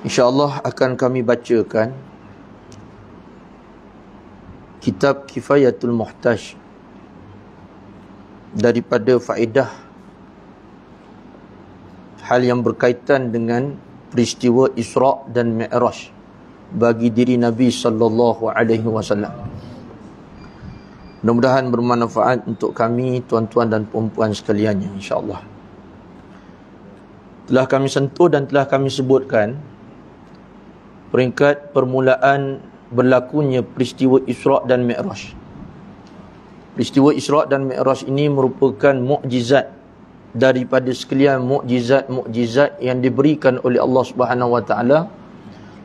InsyaAllah akan kami bacakan Kitab Kifayatul Muhtaj Daripada faedah Hal yang berkaitan dengan peristiwa Isra' dan Mi'raj Bagi diri Nabi Sallallahu Alaihi Wasallam. Mudah-mudahan bermanfaat untuk kami tuan-tuan dan puan-puan sekaliannya insya-Allah. Telah kami sentuh dan telah kami sebutkan peringkat permulaan berlakunya peristiwa Isra' dan Mi'raj. Peristiwa Isra' dan Mi'raj ini merupakan mukjizat daripada sekalian mukjizat-mukjizat yang diberikan oleh Allah Subhanahu Wa Ta'ala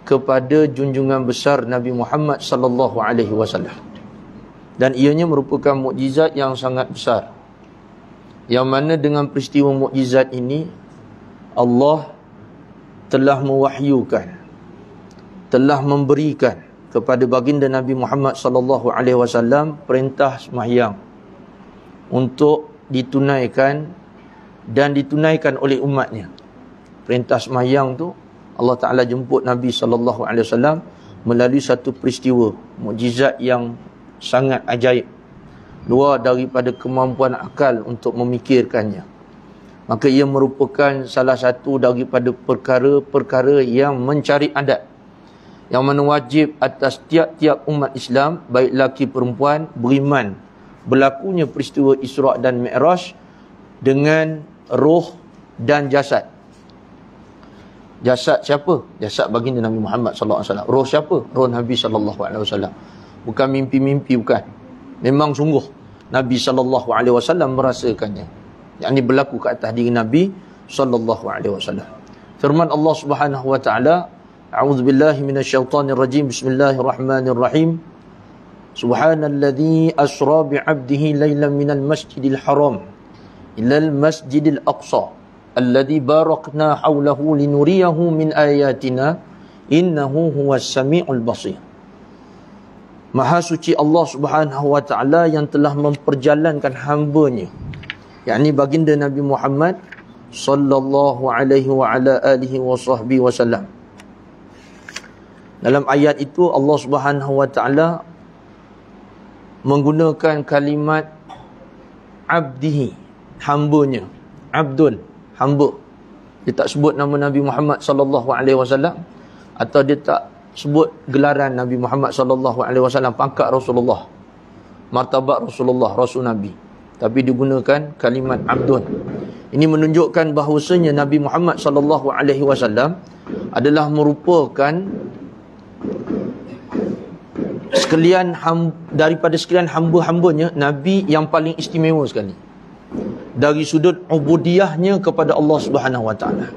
kepada junjungan besar Nabi Muhammad sallallahu alaihi wasallam. Dan ianya merupakan mukjizat yang sangat besar. Yang mana dengan peristiwa mukjizat ini Allah telah mewahyukan telah memberikan kepada baginda Nabi Muhammad sallallahu alaihi wasallam perintah sembahyang untuk ditunaikan dan ditunaikan oleh umatnya. Perintah sembahyang tu Allah Taala jemput Nabi sallallahu alaihi wasallam melalui satu peristiwa mukjizat yang sangat ajaib luar daripada kemampuan akal untuk memikirkannya. Maka ia merupakan salah satu daripada perkara-perkara yang mencari adat yang mana wajib atas tiap-tiap umat Islam baik laki perempuan beriman berlakunya peristiwa Isra' dan Mi'raj dengan roh dan jasad jasad siapa? jasad baginda Nabi Muhammad SAW roh siapa? roh Nabi SAW bukan mimpi-mimpi bukan memang sungguh Nabi SAW merasakannya yang ini berlaku ke atas diri Nabi SAW firman Allah Subhanahu Wa Taala. أعوذ بالله من الشيطان الرجيم بسم الله الرحمن الرحيم سبحان الذي أسرى بعبده ليلا من المسجد الحرام إلى المسجد الأقصى الذي بارقنا حوله لنريه من آياتنا إنه هو السميع البصير Maha suci Allah subhanahu wa ta'ala yang telah memperjalankan hambanya. Yang ini baginda Nabi Muhammad sallallahu alaihi wa ala alihi wa sahbihi wa salam. Dalam ayat itu Allah Subhanahu Wa Taala menggunakan kalimat abdihi hambanya abdul hamba dia tak sebut nama Nabi Muhammad sallallahu alaihi wasallam atau dia tak sebut gelaran Nabi Muhammad sallallahu alaihi wasallam pangkat Rasulullah martabat Rasulullah rasul nabi tapi digunakan kalimat abdul ini menunjukkan bahawasanya Nabi Muhammad sallallahu alaihi wasallam adalah merupakan sekalian ham, daripada sekalian hamba-hambanya nabi yang paling istimewa sekali dari sudut ubudiahnya kepada Allah Subhanahu Wa Taala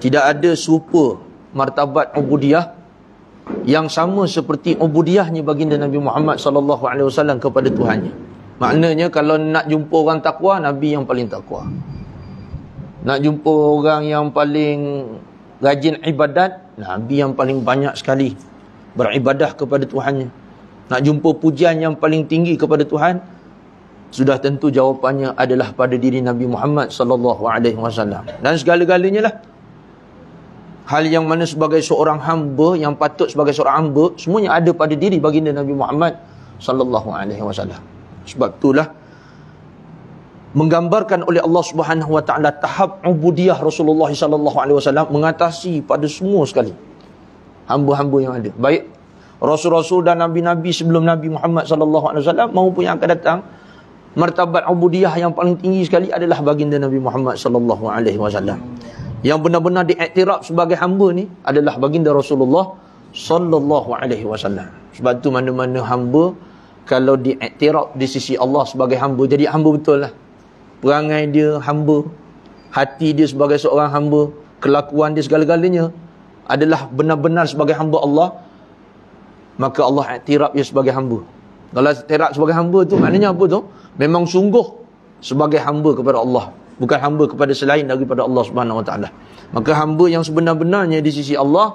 tidak ada serupa martabat ubudiah yang sama seperti ubudiahnya baginda Nabi Muhammad sallallahu alaihi wasallam kepada Tuhannya maknanya kalau nak jumpa orang takwa nabi yang paling takwa nak jumpa orang yang paling rajin ibadat nabi yang paling banyak sekali beribadah kepada Tuhannya nak jumpa pujian yang paling tinggi kepada Tuhan? Sudah tentu jawapannya adalah pada diri Nabi Muhammad sallallahu alaihi wasallam. Dan segala-galanya lah. Hal yang mana sebagai seorang hamba yang patut sebagai seorang hamba semuanya ada pada diri baginda Nabi Muhammad sallallahu alaihi wasallam. Sebab itulah menggambarkan oleh Allah Subhanahu wa taala tahap ubudiah Rasulullah sallallahu alaihi wasallam mengatasi pada semua sekali hamba-hamba yang ada. Baik rasul-rasul dan nabi-nabi sebelum Nabi Muhammad sallallahu alaihi wasallam maupun yang akan datang martabat ubudiyah yang paling tinggi sekali adalah baginda Nabi Muhammad sallallahu alaihi wasallam. Yang benar-benar diiktiraf sebagai hamba ni adalah baginda Rasulullah sallallahu alaihi wasallam. Sebab tu mana-mana hamba kalau diiktiraf di sisi Allah sebagai hamba jadi hamba betul lah. Perangai dia hamba, hati dia sebagai seorang hamba, kelakuan dia segala-galanya adalah benar-benar sebagai hamba Allah maka Allah iktiraf dia sebagai hamba. Kalau iktiraf sebagai hamba tu maknanya apa tu? Memang sungguh sebagai hamba kepada Allah, bukan hamba kepada selain daripada Allah Subhanahu Wa Taala. Maka hamba yang sebenar-benarnya di sisi Allah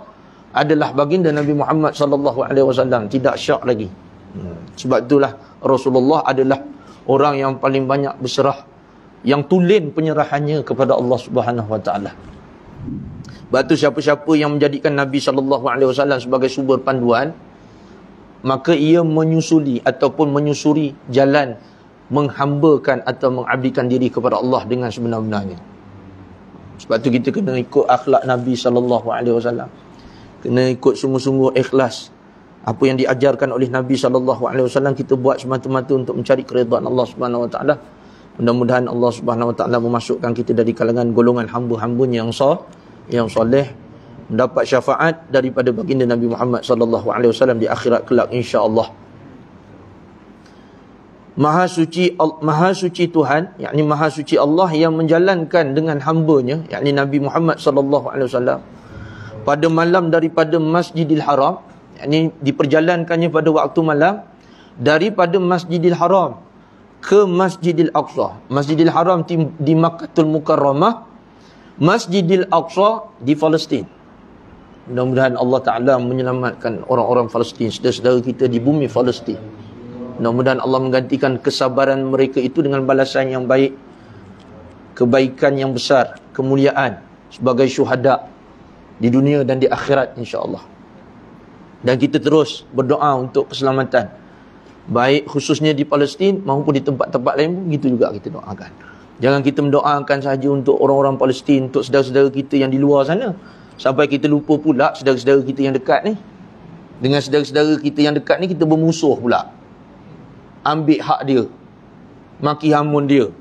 adalah baginda Nabi Muhammad sallallahu alaihi wasallam, tidak syak lagi. Hmm. Sebab itulah Rasulullah adalah orang yang paling banyak berserah yang tulen penyerahannya kepada Allah Subhanahu Wa Taala. Batu siapa-siapa yang menjadikan Nabi sallallahu alaihi wasallam sebagai sumber panduan, maka ia menyusuli ataupun menyusuri jalan menghambakan atau mengabdikan diri kepada Allah dengan sebenar-benarnya. Sebab tu kita kena ikut akhlak Nabi sallallahu alaihi wasallam. Kena ikut sungguh-sungguh ikhlas apa yang diajarkan oleh Nabi sallallahu alaihi wasallam kita buat semata-mata untuk mencari keridhaan Allah Subhanahu wa taala. Mudah-mudahan Allah Subhanahu wa taala memasukkan kita dari kalangan golongan hamba-hambanya yang sah, yang soleh mendapat syafaat daripada baginda Nabi Muhammad sallallahu alaihi wasallam di akhirat kelak insya-Allah. Maha suci Maha suci Tuhan, yakni Maha suci Allah yang menjalankan dengan hamba-Nya, yakni Nabi Muhammad sallallahu alaihi wasallam pada malam daripada Masjidil Haram, yakni diperjalankannya pada waktu malam daripada Masjidil Haram ke Masjidil Aqsa. Masjidil Haram di, di Makkahul Mukarramah, Masjidil Aqsa di Palestin. Mudah-mudahan Allah Ta'ala menyelamatkan orang-orang Palestin, saudara-saudara kita di bumi Palestin. Mudah-mudahan Allah menggantikan kesabaran mereka itu dengan balasan yang baik. Kebaikan yang besar, kemuliaan sebagai syuhada di dunia dan di akhirat insya Allah. Dan kita terus berdoa untuk keselamatan. Baik khususnya di Palestin maupun di tempat-tempat lain pun, gitu juga kita doakan. Jangan kita mendoakan saja untuk orang-orang Palestin, untuk saudara-saudara kita yang di luar sana. Sampai kita lupa pula saudara-saudara kita yang dekat ni. Dengan saudara-saudara kita yang dekat ni, kita bermusuh pula. Ambil hak dia. Maki hamun dia.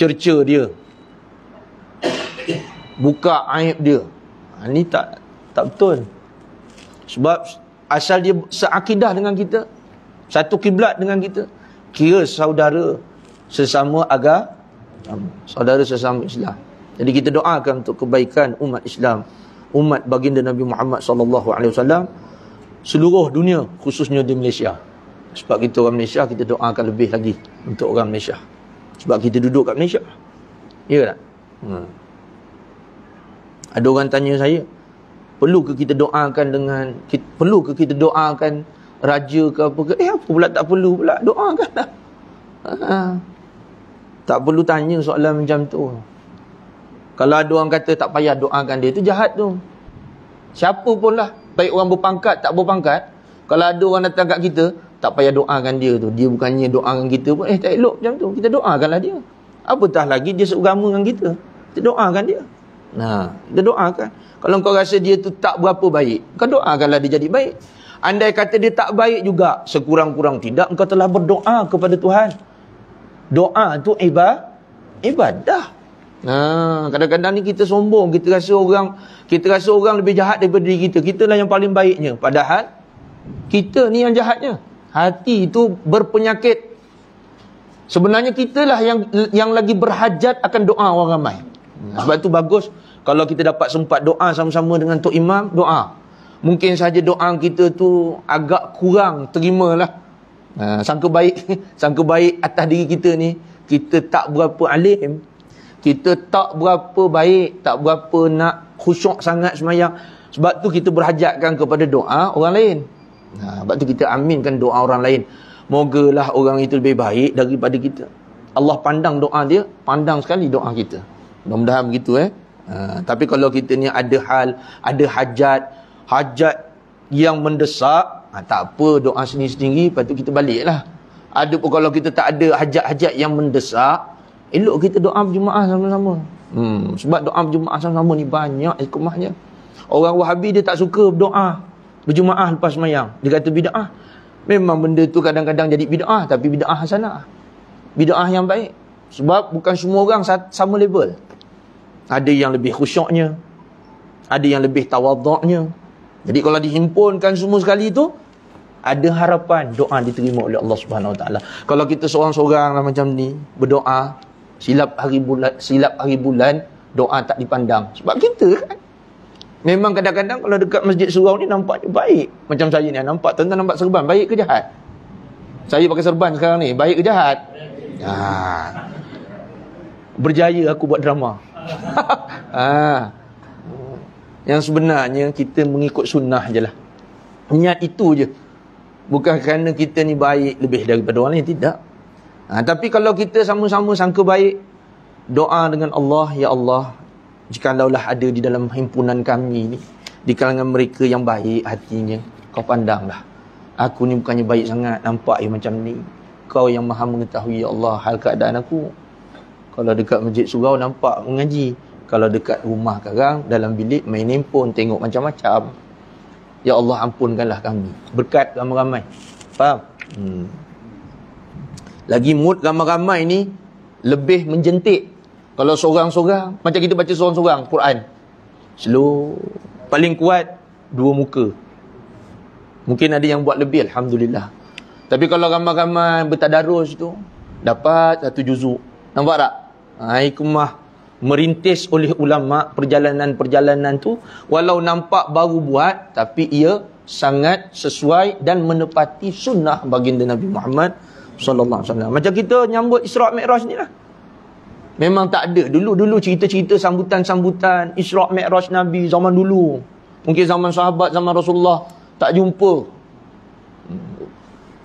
Cerca dia. Buka aib dia. Ha, ni tak tak betul. Sebab asal dia seakidah dengan kita. Satu kiblat dengan kita. Kira saudara sesama agar saudara sesama Islam. Jadi kita doakan untuk kebaikan umat Islam umat baginda Nabi Muhammad sallallahu alaihi wasallam seluruh dunia khususnya di Malaysia. Sebab kita orang Malaysia kita doakan lebih lagi untuk orang Malaysia. Sebab kita duduk kat Malaysia. Ya tak? Hmm. Ada orang tanya saya, perlu ke kita doakan dengan perlu ke kita doakan raja ke apa ke? Eh apa pula tak perlu pula doakanlah. Ha. Tak perlu tanya soalan macam tu. Kalau ada orang kata tak payah doakan dia, tu jahat tu. Siapa pun lah. Baik orang berpangkat, tak berpangkat. Kalau ada orang datang kat kita, tak payah doakan dia tu. Dia bukannya doakan kita pun, eh tak elok macam tu. Kita doakanlah dia. Apatah lagi dia seugama dengan kita. Kita doakan dia. Nah, Kita doakan. Kalau kau rasa dia tu tak berapa baik, kau doakanlah dia jadi baik. Andai kata dia tak baik juga, sekurang-kurang tidak, engkau telah berdoa kepada Tuhan. Doa tu ibadah. Ibadah. Ha, kadang-kadang ha, ni kita sombong, kita rasa orang kita rasa orang lebih jahat daripada diri kita. lah yang paling baiknya. Padahal kita ni yang jahatnya. Hati itu berpenyakit. Sebenarnya kita lah yang yang lagi berhajat akan doa orang ramai. Sebab tu bagus kalau kita dapat sempat doa sama-sama dengan tok imam, doa. Mungkin saja doa kita tu agak kurang, terimalah. Ha, sangka baik, sangka baik atas diri kita ni kita tak berapa alim kita tak berapa baik, tak berapa nak khusyuk sangat semayang. Sebab tu kita berhajatkan kepada doa orang lain. Ha, sebab tu kita aminkan doa orang lain. Mogalah orang itu lebih baik daripada kita. Allah pandang doa dia, pandang sekali doa kita. Mudah-mudahan begitu eh. Ha, tapi kalau kita ni ada hal, ada hajat, hajat yang mendesak, ha, tak apa doa sendiri-sendiri, lepas tu kita baliklah. Adapun kalau kita tak ada hajat-hajat yang mendesak, Elok kita doa berjumaah sama-sama. Hmm, sebab doa berjumaah sama-sama ni banyak hikmahnya. Orang Wahabi dia tak suka berdoa berjumaah lepas semayang. Dia kata bida'ah. Memang benda tu kadang-kadang jadi bida'ah. Tapi bidah bida'ah hasanah. Bida'ah yang baik. Sebab bukan semua orang sama level. Ada yang lebih khusyuknya. Ada yang lebih tawaduknya. Jadi kalau dihimpunkan semua sekali tu, ada harapan doa diterima oleh Allah Subhanahu Wa Taala. Kalau kita seorang-seoranglah macam ni berdoa, silap hari bulan silap hari bulan doa tak dipandang sebab kita kan memang kadang-kadang kalau dekat masjid surau ni nampak je baik macam saya ni nampak tuan-tuan nampak serban baik ke jahat saya pakai serban sekarang ni baik ke jahat ha. berjaya aku buat drama ha. yang sebenarnya kita mengikut sunnah je lah niat itu je bukan kerana kita ni baik lebih daripada orang lain tidak Ha, tapi kalau kita sama-sama sangka baik, doa dengan Allah, Ya Allah, jika jikalaulah ada di dalam himpunan kami ni, di kalangan mereka yang baik hatinya, kau pandanglah. Aku ni bukannya baik sangat, nampak ya macam ni. Kau yang maha mengetahui, Ya Allah, hal keadaan aku. Kalau dekat masjid surau, nampak mengaji. Kalau dekat rumah sekarang, dalam bilik, main handphone, tengok macam-macam. Ya Allah, ampunkanlah kami. Berkat ramai-ramai. Faham? Hmm. Lagi mood ramai-ramai ni lebih menjentik. Kalau seorang-seorang, macam kita baca seorang-seorang Quran. Slow. Paling kuat dua muka. Mungkin ada yang buat lebih alhamdulillah. Tapi kalau ramai-ramai bertadarus tu dapat satu juzuk. Nampak tak? Aikumah ha, merintis oleh ulama perjalanan-perjalanan tu walau nampak baru buat tapi ia sangat sesuai dan menepati sunnah baginda Nabi Muhammad sallallahu alaihi wasallam. Macam kita nyambut Isra' Mikraj ni lah. Memang tak ada. Dulu-dulu cerita-cerita sambutan-sambutan Isra' Mikraj Nabi zaman dulu. Mungkin zaman sahabat, zaman Rasulullah tak jumpa.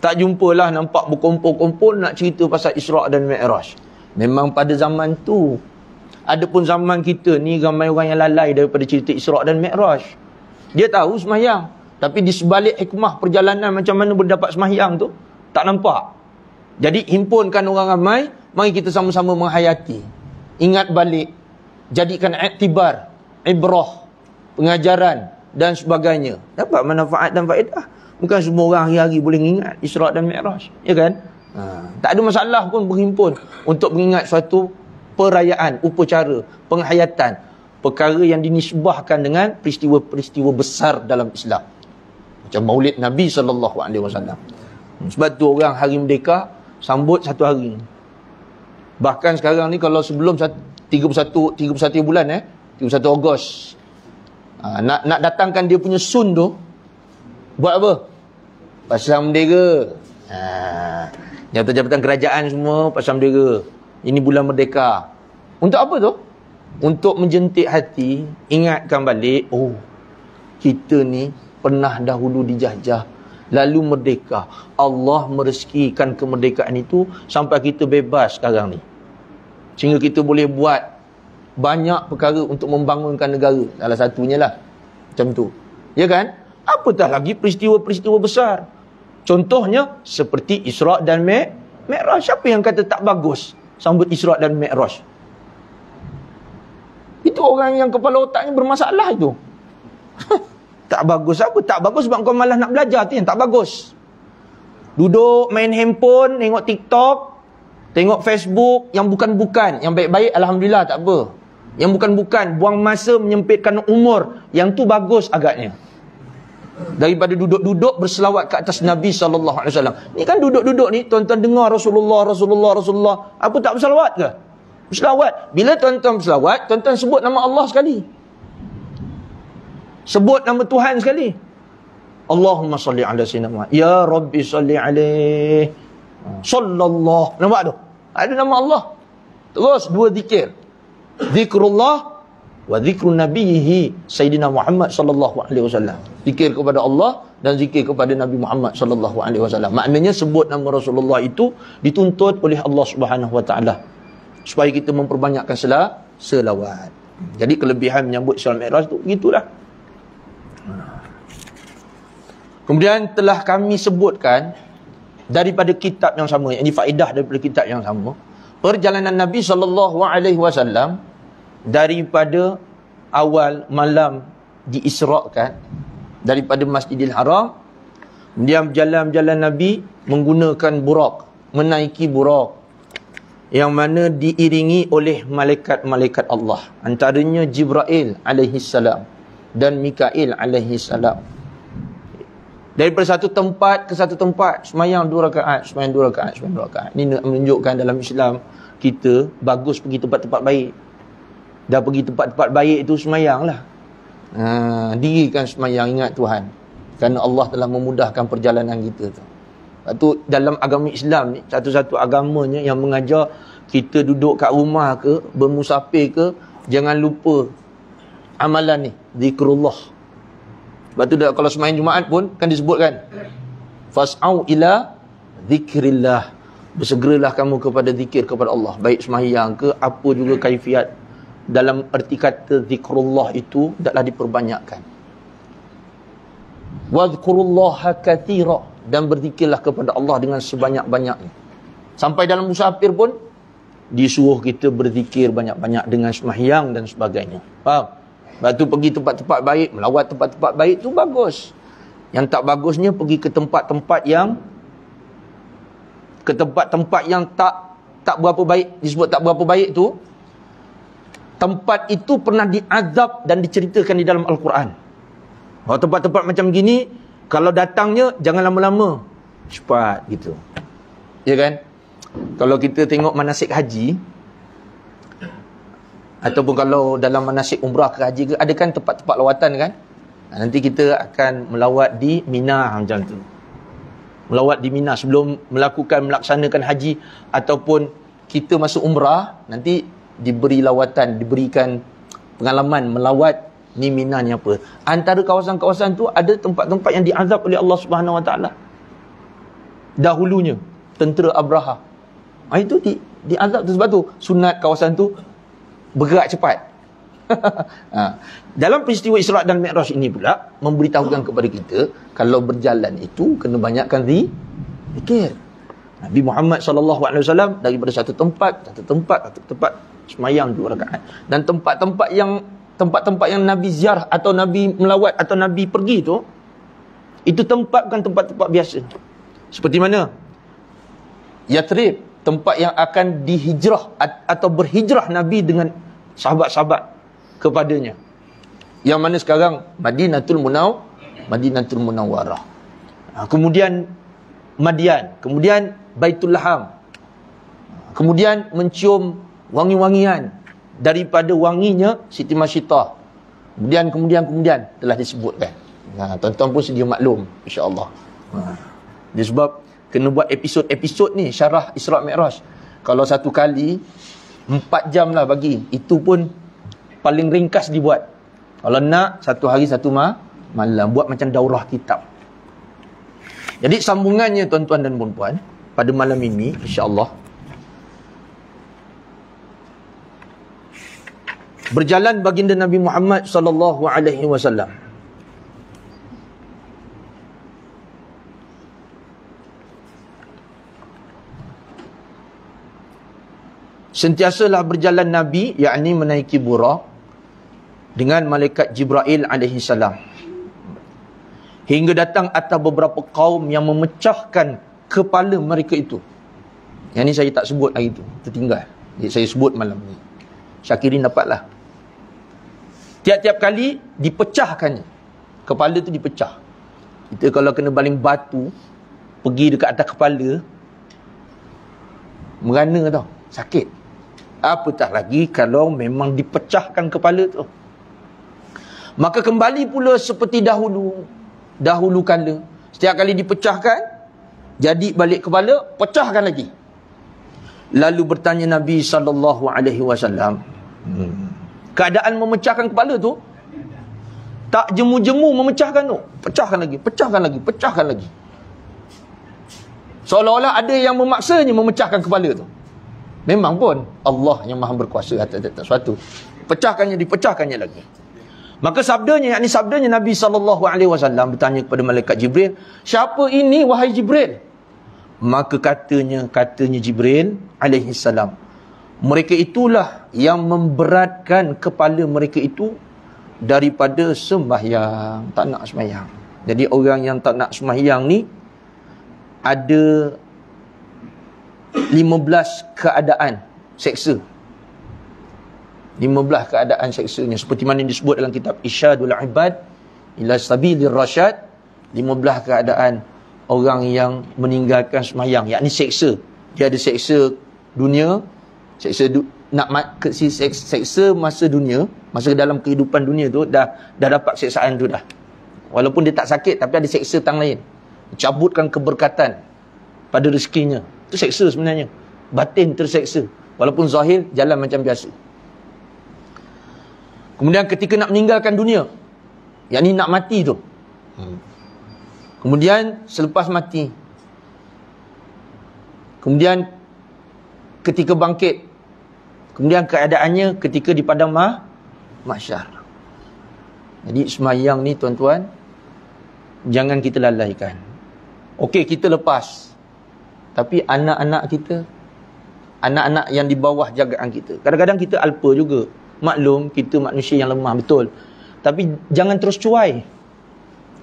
Tak jumpalah nampak berkumpul-kumpul nak cerita pasal Isra' dan Mikraj. Memang pada zaman tu. Adapun zaman kita ni ramai orang yang lalai daripada cerita Isra' dan Mikraj. Dia tahu semayang. Tapi di sebalik hikmah perjalanan macam mana berdapat semayang tu, tak nampak. Jadi himpunkan orang ramai, mari kita sama-sama menghayati. Ingat balik, jadikan aktibar, ibrah, pengajaran dan sebagainya. Dapat manfaat dan faedah. Bukan semua orang hari-hari boleh ingat Israq dan Mi'raj. Ya kan? Ha. Tak ada masalah pun berhimpun untuk mengingat suatu perayaan, upacara, penghayatan. Perkara yang dinisbahkan dengan peristiwa-peristiwa besar dalam Islam. Macam maulid Nabi SAW. Sebab tu orang hari merdeka, sambut satu hari. Bahkan sekarang ni kalau sebelum 31 31 bulan eh, 31 Ogos. Ha, nak nak datangkan dia punya sun tu buat apa? Pasang bendera. Ha, jabatan-jabatan kerajaan semua pasang bendera. Ini bulan merdeka. Untuk apa tu? Untuk menjentik hati, ingatkan balik, oh, kita ni pernah dahulu dijajah lalu merdeka. Allah merezekikan kemerdekaan itu sampai kita bebas sekarang ni. Sehingga kita boleh buat banyak perkara untuk membangunkan negara. Salah satunya lah. Macam tu. Ya kan? Apatah lagi peristiwa-peristiwa besar. Contohnya, seperti Isra' dan Mi'raj. Siapa yang kata tak bagus sambut Isra' dan Mi'raj? Itu orang yang kepala otaknya bermasalah itu. Tak bagus apa? Tak bagus sebab kau malah nak belajar tu yang tak bagus. Duduk main handphone, tengok TikTok, tengok Facebook yang bukan-bukan. Yang baik-baik, Alhamdulillah tak apa. Yang bukan-bukan, buang masa menyempitkan umur. Yang tu bagus agaknya. Daripada duduk-duduk berselawat ke atas Nabi SAW. Ni kan duduk-duduk ni, tuan-tuan dengar Rasulullah, Rasulullah, Rasulullah. Apa tak berselawat ke? Berselawat. Bila tuan-tuan berselawat, tuan-tuan sebut nama Allah Sekali. Sebut nama Tuhan sekali. Allahumma salli ala sinama. Ya Rabbi salli alaih. Sallallah. Nampak tu? Ada nama Allah. Terus dua zikir. Zikrullah wa zikrun nabihi Sayyidina Muhammad sallallahu alaihi wasallam. Zikir kepada Allah dan zikir kepada Nabi Muhammad sallallahu alaihi wasallam. Maknanya sebut nama Rasulullah itu dituntut oleh Allah Subhanahu wa taala supaya kita memperbanyakkan selawat. Jadi kelebihan menyambut Isra Mikraj tu gitulah. Kemudian telah kami sebutkan daripada kitab yang sama, ini faedah daripada kitab yang sama, perjalanan Nabi sallallahu alaihi wasallam daripada awal malam diisrakan daripada Masjidil Haram kemudian jalan-jalan Nabi menggunakan buraq menaiki buraq yang mana diiringi oleh malaikat-malaikat Allah antaranya Jibril alaihi salam dan Mikail alaihi salam Daripada satu tempat ke satu tempat, semayang dua rakaat, semayang dua rakaat, semayang dua rakaat. Ini nak menunjukkan dalam Islam kita, bagus pergi tempat-tempat baik. Dah pergi tempat-tempat baik itu semayang lah. Ha, dirikan semayang, ingat Tuhan. Kerana Allah telah memudahkan perjalanan kita tu. Lepas tu dalam agama Islam ni, satu-satu agamanya yang mengajar kita duduk kat rumah ke, bermusafir ke, jangan lupa amalan ni, zikrullah. Lepas tu kalau semain Jumaat pun kan disebutkan Fas'au ila zikrillah Bersegeralah kamu kepada zikir kepada Allah Baik semayang ke apa juga kaifiat Dalam erti kata zikrullah itu Taklah diperbanyakkan Wadhkurullaha kathira Dan berzikirlah kepada Allah dengan sebanyak-banyaknya Sampai dalam musafir pun Disuruh kita berzikir banyak-banyak dengan semayang dan sebagainya Faham? Lepas tu pergi tempat-tempat baik, melawat tempat-tempat baik tu bagus. Yang tak bagusnya pergi ke tempat-tempat yang ke tempat-tempat yang tak tak berapa baik, disebut tak berapa baik tu. Tempat itu pernah diazab dan diceritakan di dalam Al-Quran. Kalau oh, tempat-tempat macam gini, kalau datangnya jangan lama-lama. Cepat gitu. Ya kan? Kalau kita tengok manasik haji, ataupun kalau dalam manasik umrah ke haji ke ada kan tempat-tempat lawatan kan ha, nanti kita akan melawat di Mina ha, macam tu melawat di Mina sebelum melakukan melaksanakan haji ataupun kita masuk umrah nanti diberi lawatan diberikan pengalaman melawat ni Mina ni apa antara kawasan-kawasan tu ada tempat-tempat yang diazab oleh Allah Subhanahu Wa Taala dahulunya tentera Abraha ha, itu di diazab tu sebab tu sunat kawasan tu bergerak cepat. ha. Dalam peristiwa Israq dan Mi'raj ini pula, memberitahukan kepada kita, kalau berjalan itu, kena banyakkan di. Fikir Nabi Muhammad SAW daripada satu tempat, satu tempat, satu tempat, semayang dua rakaat. Dan tempat-tempat yang tempat-tempat yang Nabi ziarah atau Nabi melawat atau Nabi pergi itu, itu tempat bukan tempat-tempat biasa. Seperti mana? Yathrib, tempat yang akan dihijrah atau berhijrah Nabi dengan sahabat-sahabat kepadanya. Yang mana sekarang Madinatul Munaw, Madinatul Munawwarah. Ha, kemudian Madian, kemudian Baitul Laham. Kemudian mencium wangi-wangian daripada wanginya Siti Masyitah. Kemudian, kemudian, kemudian telah disebutkan. Nah, ha, tuan-tuan pun sedia maklum, insyaAllah. Allah. Ha, Disebab kena buat episod-episod ni syarah Israq Mi'raj kalau satu kali empat jam lah bagi itu pun paling ringkas dibuat kalau nak satu hari satu ma malam buat macam daurah kitab jadi sambungannya tuan-tuan dan puan-puan pada malam ini insyaAllah berjalan baginda Nabi Muhammad sallallahu alaihi wasallam sentiasalah berjalan Nabi, yakni menaiki burak dengan malaikat Jibril alaihi salam. Hingga datang atas beberapa kaum yang memecahkan kepala mereka itu. Yang ni saya tak sebut hari itu. Tertinggal. Saya sebut malam ni. Syakirin dapatlah. Tiap-tiap kali dipecahkan. Kepala tu dipecah. Kita kalau kena baling batu, pergi dekat atas kepala, merana tau. Sakit apatah lagi kalau memang dipecahkan kepala tu maka kembali pula seperti dahulu dahulu kala setiap kali dipecahkan jadi balik kepala pecahkan lagi lalu bertanya nabi saw. alaihi hmm, keadaan memecahkan kepala tu tak jemu-jemu memecahkan tu pecahkan lagi pecahkan lagi pecahkan lagi seolah-olah ada yang memaksanya memecahkan kepala tu Memang pun Allah yang maha berkuasa atas tetap sesuatu. Pecahkannya, dipecahkannya lagi. Maka sabdanya, yakni sabdanya Nabi SAW bertanya kepada Malaikat Jibril, siapa ini wahai Jibril? Maka katanya, katanya Jibril AS, mereka itulah yang memberatkan kepala mereka itu daripada sembahyang, tak nak sembahyang. Jadi orang yang tak nak sembahyang ni, ada 15 keadaan seksa 15 keadaan seksanya seperti mana yang disebut dalam kitab Isyadul Ibad ila sabilir rasyad 15 keadaan orang yang meninggalkan semayang yakni seksa dia ada seksa dunia seksa du- nak mat, si seks seksa masa dunia masa dalam kehidupan dunia tu dah dah dapat seksaan tu dah walaupun dia tak sakit tapi ada seksa tang lain cabutkan keberkatan pada rezekinya terseksa sebenarnya batin terseksa walaupun zahir jalan macam biasa kemudian ketika nak meninggalkan dunia yang yakni nak mati tu hmm. kemudian selepas mati kemudian ketika bangkit kemudian keadaannya ketika di padang mah mahsyar jadi semayang ni tuan-tuan jangan kita lalaikan Okey kita lepas tapi anak-anak kita Anak-anak yang di bawah jagaan kita Kadang-kadang kita alpa juga Maklum kita manusia yang lemah betul Tapi jangan terus cuai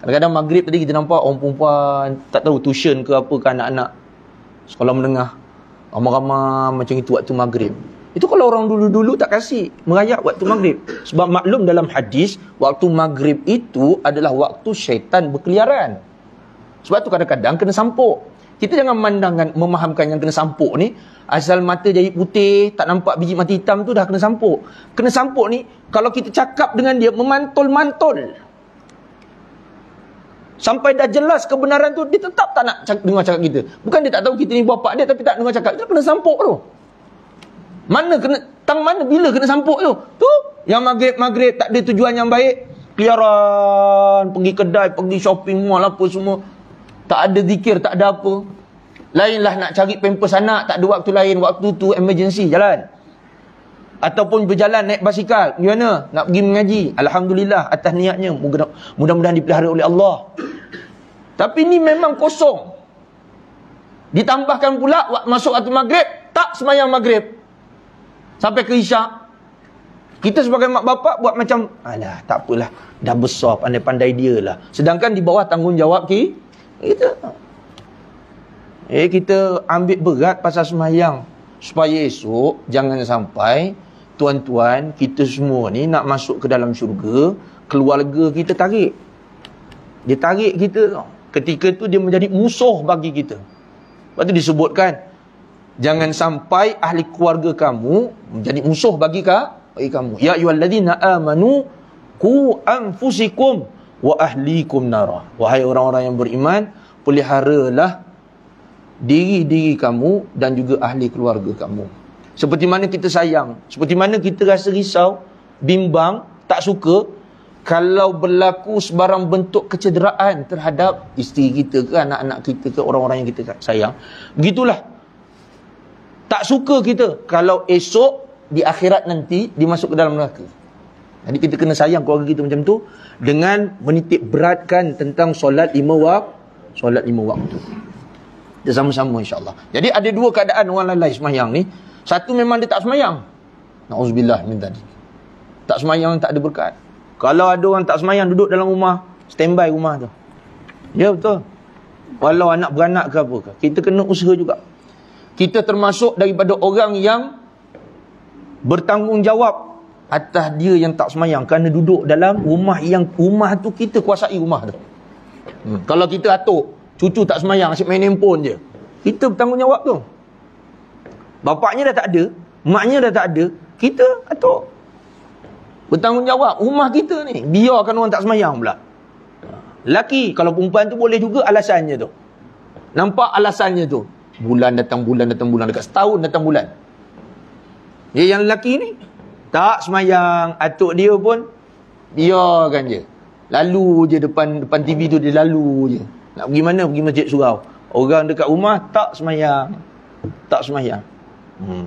Kadang-kadang maghrib tadi kita nampak Orang perempuan tak tahu tuition ke apa ke anak-anak Sekolah menengah Ramai-ramai macam itu waktu maghrib Itu kalau orang dulu-dulu tak kasih Merayak waktu maghrib Sebab maklum dalam hadis Waktu maghrib itu adalah waktu syaitan berkeliaran Sebab tu kadang-kadang kena sampuk kita jangan memandangkan, memahamkan yang kena sampuk ni, asal mata jadi putih, tak nampak biji mati hitam tu dah kena sampuk. Kena sampuk ni, kalau kita cakap dengan dia, memantul-mantul. Sampai dah jelas kebenaran tu, dia tetap tak nak cak dengar cakap kita. Bukan dia tak tahu kita ni bapak dia, tapi tak dengar cakap. Dia kena sampuk tu. Mana kena, tang mana, bila kena sampuk tu? Tu, yang maghrib-maghrib, tak ada tujuan yang baik. Keliaran, pergi kedai, pergi shopping mall, apa semua tak ada zikir, tak ada apa. Lainlah nak cari pampers anak, tak ada waktu lain. Waktu tu emergency, jalan. Ataupun berjalan naik basikal. Bagaimana? Nak pergi mengaji. Alhamdulillah atas niatnya. Mudah-mudahan dipelihara oleh Allah. Tapi ni memang kosong. Ditambahkan pula masuk waktu maghrib, tak semayang maghrib. Sampai ke isyak. Kita sebagai mak bapak buat macam, alah tak apalah. Dah besar, pandai-pandai dia lah. Sedangkan di bawah tanggungjawab ki. Gitu. Eh kita ambil berat pasal semayang supaya esok jangan sampai tuan-tuan kita semua ni nak masuk ke dalam syurga, keluarga kita tarik. Dia tarik kita tau. Ketika tu dia menjadi musuh bagi kita. Lepas tu disebutkan jangan sampai ahli keluarga kamu menjadi musuh bagi kamu. Ya ayyuhallazina amanu ku anfusikum wa ahlikum nara wahai orang-orang yang beriman peliharalah diri-diri kamu dan juga ahli keluarga kamu seperti mana kita sayang seperti mana kita rasa risau bimbang tak suka kalau berlaku sebarang bentuk kecederaan terhadap isteri kita ke anak-anak kita ke orang-orang yang kita sayang begitulah tak suka kita kalau esok di akhirat nanti dimasuk ke dalam neraka jadi kita kena sayang keluarga kita macam tu dengan menitik beratkan tentang solat lima waktu, solat lima waktu. Kita sama-sama insya-Allah. Jadi ada dua keadaan orang lalai semayang ni. Satu memang dia tak semayang. Nauzubillah min tadi. Tak semayang tak ada berkat. Kalau ada orang tak semayang duduk dalam rumah, standby rumah tu. Ya betul. Walau anak beranak ke apa ke, kita kena usaha juga. Kita termasuk daripada orang yang bertanggungjawab atas dia yang tak semayang kerana duduk dalam rumah yang rumah tu kita kuasai rumah tu hmm. kalau kita atuk cucu tak semayang asyik main handphone je kita bertanggungjawab tu bapaknya dah tak ada maknya dah tak ada kita atuk bertanggungjawab rumah kita ni biarkan orang tak semayang pula laki kalau perempuan tu boleh juga alasannya tu nampak alasannya tu bulan datang bulan datang bulan dekat setahun datang bulan dia ya, yang lelaki ni tak semayang Atuk dia pun dia kan je Lalu je depan depan TV tu dia lalu je Nak pergi mana pergi masjid surau Orang dekat rumah tak semayang Tak semayang hmm.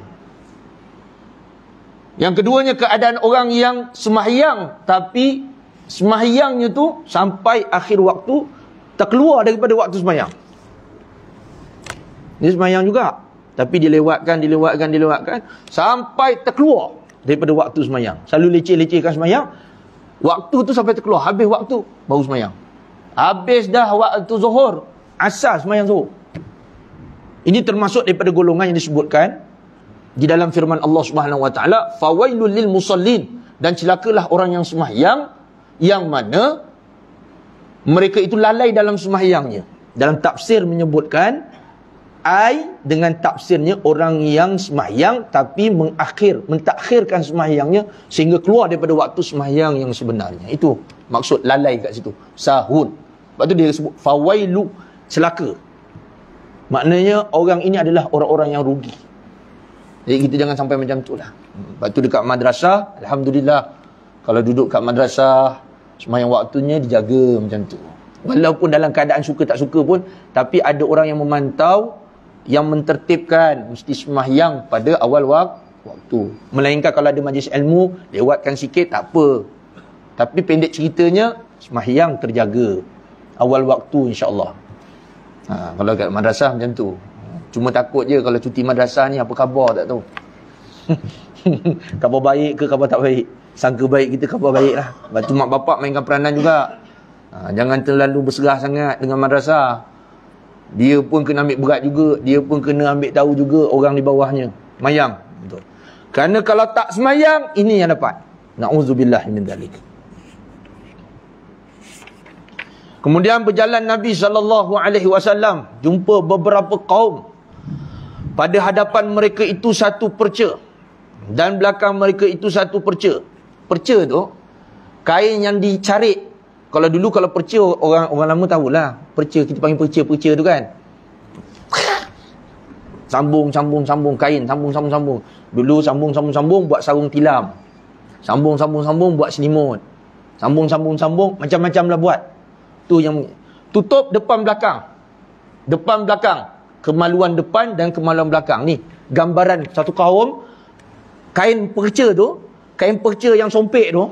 Yang keduanya keadaan orang yang semayang Tapi semayangnya tu sampai akhir waktu Terkeluar daripada waktu semayang Dia semayang juga Tapi dilewatkan, dilewatkan, dilewatkan Sampai terkeluar daripada waktu semayang. Selalu leceh-lecehkan semayang. Waktu tu sampai terkeluar. Habis waktu, baru semayang. Habis dah waktu zuhur, asal semayang zuhur. Ini termasuk daripada golongan yang disebutkan di dalam firman Allah Subhanahu Wa Taala, "Fawailul lil musallin" dan celakalah orang yang semayang yang mana mereka itu lalai dalam semayangnya. Dalam tafsir menyebutkan ai dengan tafsirnya orang yang semayang tapi mengakhir, mentakhirkan semayangnya sehingga keluar daripada waktu semayang yang sebenarnya. Itu maksud lalai kat situ. Sahun. Lepas tu dia sebut fawailu celaka. Maknanya orang ini adalah orang-orang yang rugi. Jadi kita jangan sampai macam tu lah. Lepas tu dekat madrasah, Alhamdulillah. Kalau duduk kat madrasah, semayang waktunya dijaga macam tu. Walaupun dalam keadaan suka tak suka pun Tapi ada orang yang memantau yang mentertibkan mesti semahyang pada awal waktu. Melainkan kalau ada majlis ilmu, lewatkan sikit tak apa. Tapi pendek ceritanya, semahyang terjaga. Awal waktu insyaAllah. Ha, kalau kat madrasah macam tu. Cuma takut je kalau cuti madrasah ni apa khabar tak tahu. khabar baik ke khabar tak baik. Sangka baik kita khabar baik lah. Lepas tu mak bapak mainkan peranan juga. Ha, jangan terlalu berserah sangat dengan madrasah dia pun kena ambil berat juga dia pun kena ambil tahu juga orang di bawahnya mayang betul kerana kalau tak semayang ini yang dapat na'udzubillah min dalik kemudian berjalan Nabi saw jumpa beberapa kaum pada hadapan mereka itu satu perca dan belakang mereka itu satu perca perca tu kain yang dicarik kalau dulu kalau perca orang orang lama tahulah. Perca kita panggil perca-perca tu kan. Sambung sambung sambung kain, sambung sambung sambung. Dulu sambung sambung sambung buat sarung tilam. Sambung sambung sambung buat selimut. Sambung sambung sambung macam-macam lah buat. Tu yang tutup depan belakang. Depan belakang, kemaluan depan dan kemaluan belakang ni. Gambaran satu kaum kain perca tu, kain perca yang sompek tu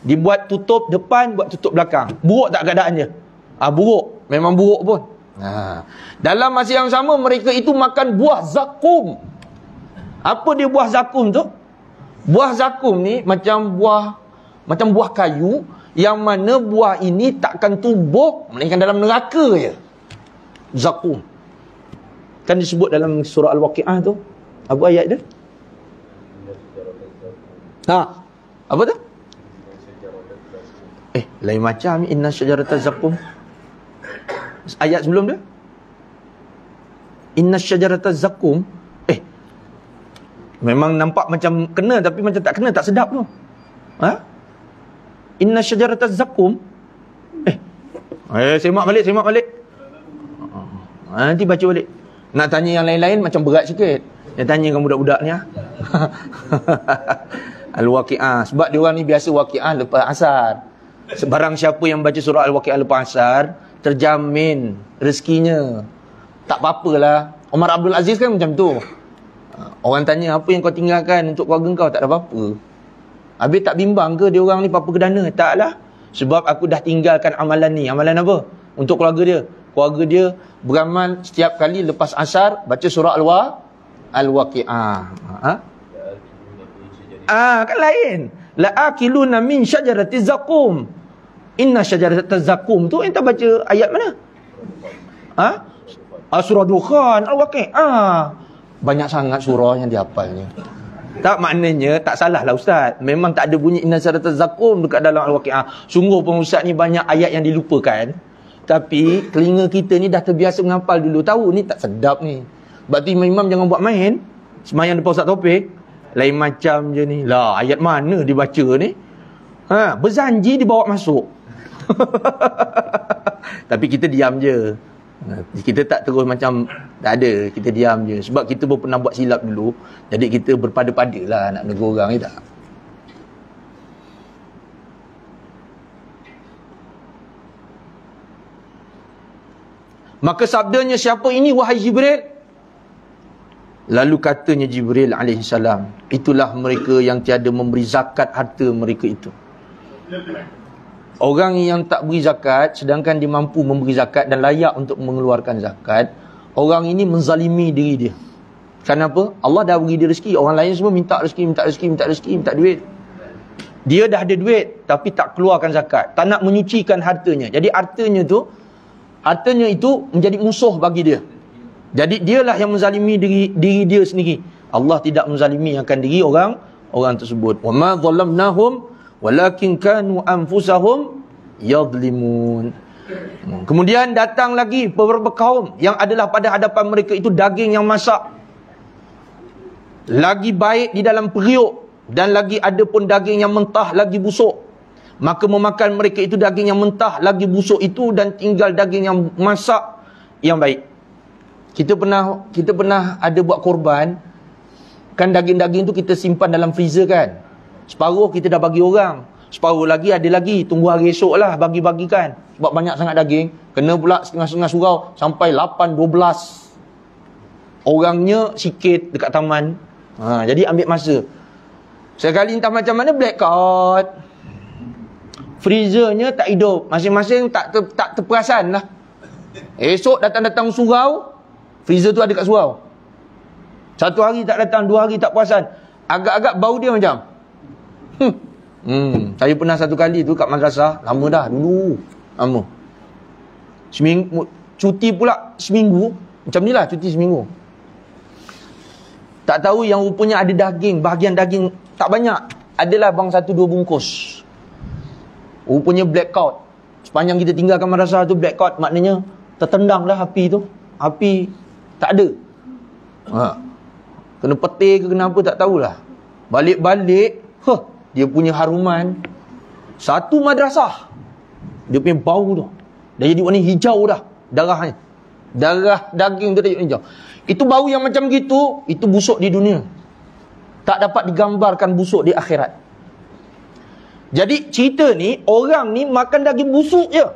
Dibuat tutup depan, buat tutup belakang. Buruk tak keadaannya? Ha, buruk. Memang buruk pun. Ha. Dalam masa yang sama, mereka itu makan buah zakum. Apa dia buah zakum tu? Buah zakum ni macam buah macam buah kayu yang mana buah ini takkan tumbuh melainkan dalam neraka je. Zakum. Kan disebut dalam surah Al-Waqi'ah tu. Apa ayat dia? Ha. Apa tu? Eh, lain macam inna syajarata zakum. Ayat sebelum dia. Inna syajarata zakum. Eh. Memang nampak macam kena tapi macam tak kena, tak sedap tu. Ha? Inna syajarata zakum. Eh. Eh, semak balik, semak balik. Ah, nanti baca balik. Nak tanya yang lain-lain macam berat sikit. Yang tanya kamu budak-budak ni ah. Al-Waqi'ah. Sebab diorang ni biasa Waqi'ah lepas asar. Sebarang siapa yang baca surah Al-Waqi' Al-Fasar Terjamin rezekinya Tak apa-apalah Omar Abdul Aziz kan macam tu ah, Orang tanya apa yang kau tinggalkan untuk keluarga kau Tak ada apa-apa Habis tak bimbang ke dia orang ni apa-apa kedana lah Sebab aku dah tinggalkan amalan ni Amalan apa? Untuk keluarga dia Keluarga dia beramal setiap kali lepas asar Baca surah Al-Waqi' Al-Waqi'ah ha? Ya, ah, kan lain. La akiluna min syajarati zaqum. Inna syajaratan Ta'zakum tu entah baca ayat mana? Ha? Asura Dukhan Al-Waqih ah. Ha. Banyak sangat surah yang dihafalnya Tak maknanya Tak salah lah Ustaz Memang tak ada bunyi Inna syajaratan zakum Dekat dalam al Waqiah. Sungguh pun Ustaz ni Banyak ayat yang dilupakan Tapi Telinga kita ni Dah terbiasa menghafal dulu Tahu ni tak sedap ni Berarti imam-imam jangan buat main Semayang depan Ustaz Topik Lain macam je ni Lah ayat mana dibaca ni Ha, berzanji dibawa masuk. Tapi kita diam je. Kita tak terus macam tak ada. Kita diam je. Sebab kita pun pernah buat silap dulu. Jadi kita berpada-padalah nak negur orang. Ya tak? Maka sabdanya siapa ini wahai Jibril? Lalu katanya Jibril alaihissalam, itulah mereka yang tiada memberi zakat harta mereka itu. Orang yang tak beri zakat sedangkan dia mampu memberi zakat dan layak untuk mengeluarkan zakat, orang ini menzalimi diri dia. Kenapa? Allah dah beri dia rezeki, orang lain semua minta rezeki, minta rezeki, minta rezeki, minta duit. Dia dah ada duit tapi tak keluarkan zakat, tak nak menyucikan hartanya. Jadi hartanya tu hartanya itu menjadi musuh bagi dia. Jadi dialah yang menzalimi diri, diri dia sendiri. Allah tidak menzalimi akan diri orang orang tersebut. Wa ma zalamnahum walakin kanu anfusahum yadlimun. kemudian datang lagi beberapa kaum yang adalah pada hadapan mereka itu daging yang masak lagi baik di dalam periuk dan lagi ada pun daging yang mentah lagi busuk maka memakan mereka itu daging yang mentah lagi busuk itu dan tinggal daging yang masak yang baik kita pernah kita pernah ada buat korban kan daging-daging tu kita simpan dalam freezer kan Separuh kita dah bagi orang. Separuh lagi ada lagi. Tunggu hari esok lah bagi-bagikan. Sebab banyak sangat daging. Kena pula setengah-setengah surau sampai 8-12. Orangnya sikit dekat taman. Ha, jadi ambil masa. Sekali entah macam mana black card. Freezernya tak hidup. Masing-masing tak ter, tak terperasan lah. Esok datang-datang surau. Freezer tu ada kat surau. Satu hari tak datang, dua hari tak perasan. Agak-agak bau dia macam. Hmm, saya pernah satu kali tu kat madrasah, lama dah dulu. Lama. Seminggu cuti pula seminggu, macam ni lah cuti seminggu. Tak tahu yang rupanya ada daging, bahagian daging tak banyak. Adalah bang satu dua bungkus. Rupanya blackout. Sepanjang kita tinggalkan madrasah tu blackout maknanya tertendang lah api tu. Api tak ada. Ha. Kena petir ke kenapa tak tahulah. Balik-balik, huh dia punya haruman satu madrasah dia punya bau tu dah jadi warna hijau dah darahnya darah daging tu dah jadi hijau itu bau yang macam gitu itu busuk di dunia tak dapat digambarkan busuk di akhirat jadi cerita ni orang ni makan daging busuk je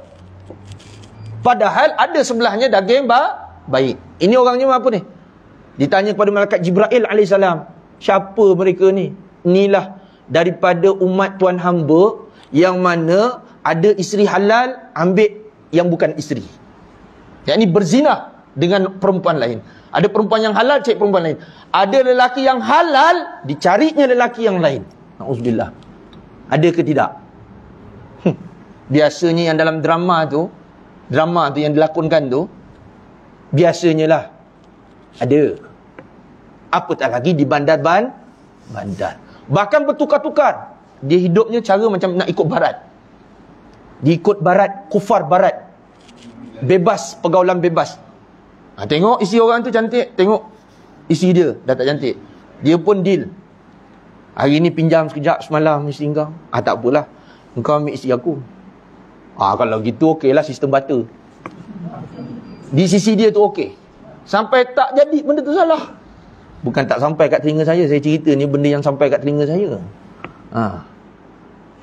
padahal ada sebelahnya daging ba baik ini orangnya apa ni ditanya kepada malaikat Jibrail alaihissalam siapa mereka ni inilah daripada umat tuan hamba yang mana ada isteri halal ambil yang bukan isteri. Yang ini berzina dengan perempuan lain. Ada perempuan yang halal cek perempuan lain. Ada lelaki yang halal dicarinya lelaki yang lain. Nauzubillah. Ada ke tidak? Hmm. Biasanya yang dalam drama tu, drama tu yang dilakonkan tu, biasanya lah ada. Apatah lagi di bandar-bandar. Bahkan bertukar-tukar. Dia hidupnya cara macam nak ikut barat. Dia ikut barat, kufar barat. Bebas, pergaulan bebas. Ha, tengok isi orang tu cantik. Tengok isi dia dah tak cantik. Dia pun deal. Hari ni pinjam sekejap semalam isi kau. Ha, tak apalah. Engkau ambil isi aku. ha, kalau gitu okeylah sistem butter. Di sisi dia tu okey. Sampai tak jadi benda tu salah bukan tak sampai kat telinga saya saya cerita ni benda yang sampai kat telinga saya ha.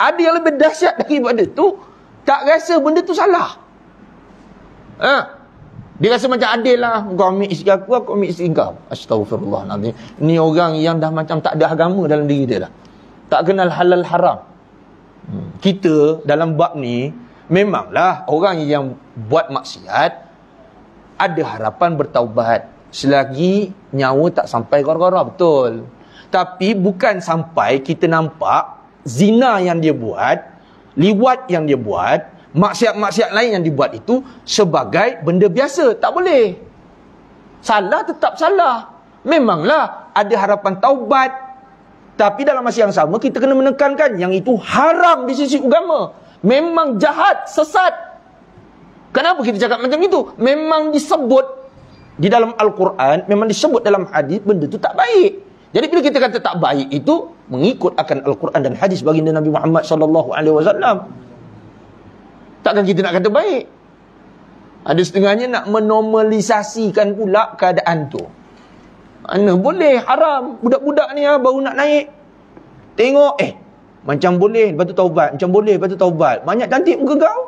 ada yang lebih dahsyat daripada tu tak rasa benda tu salah ha. dia rasa macam adil lah kau ambil isteri aku aku ambil isteri kau astagfirullah nanti. ni orang yang dah macam tak ada agama dalam diri dia dah tak kenal halal haram hmm. kita dalam bab ni memanglah orang yang buat maksiat ada harapan bertaubat selagi nyawa tak sampai gara-gara betul tapi bukan sampai kita nampak zina yang dia buat liwat yang dia buat maksiat-maksiat lain yang dibuat itu sebagai benda biasa tak boleh salah tetap salah memanglah ada harapan taubat tapi dalam masa yang sama kita kena menekankan yang itu haram di sisi agama memang jahat sesat kenapa kita cakap macam itu memang disebut di dalam Al-Quran memang disebut dalam hadis benda itu tak baik. Jadi bila kita kata tak baik itu mengikut akan Al-Quran dan hadis baginda Nabi Muhammad sallallahu alaihi wasallam. Takkan kita nak kata baik. Ada setengahnya nak menormalisasikan pula keadaan tu. Mana boleh haram budak-budak ni ah baru nak naik. Tengok eh macam boleh lepas tu taubat, macam boleh lepas tu taubat. Banyak cantik muka kau.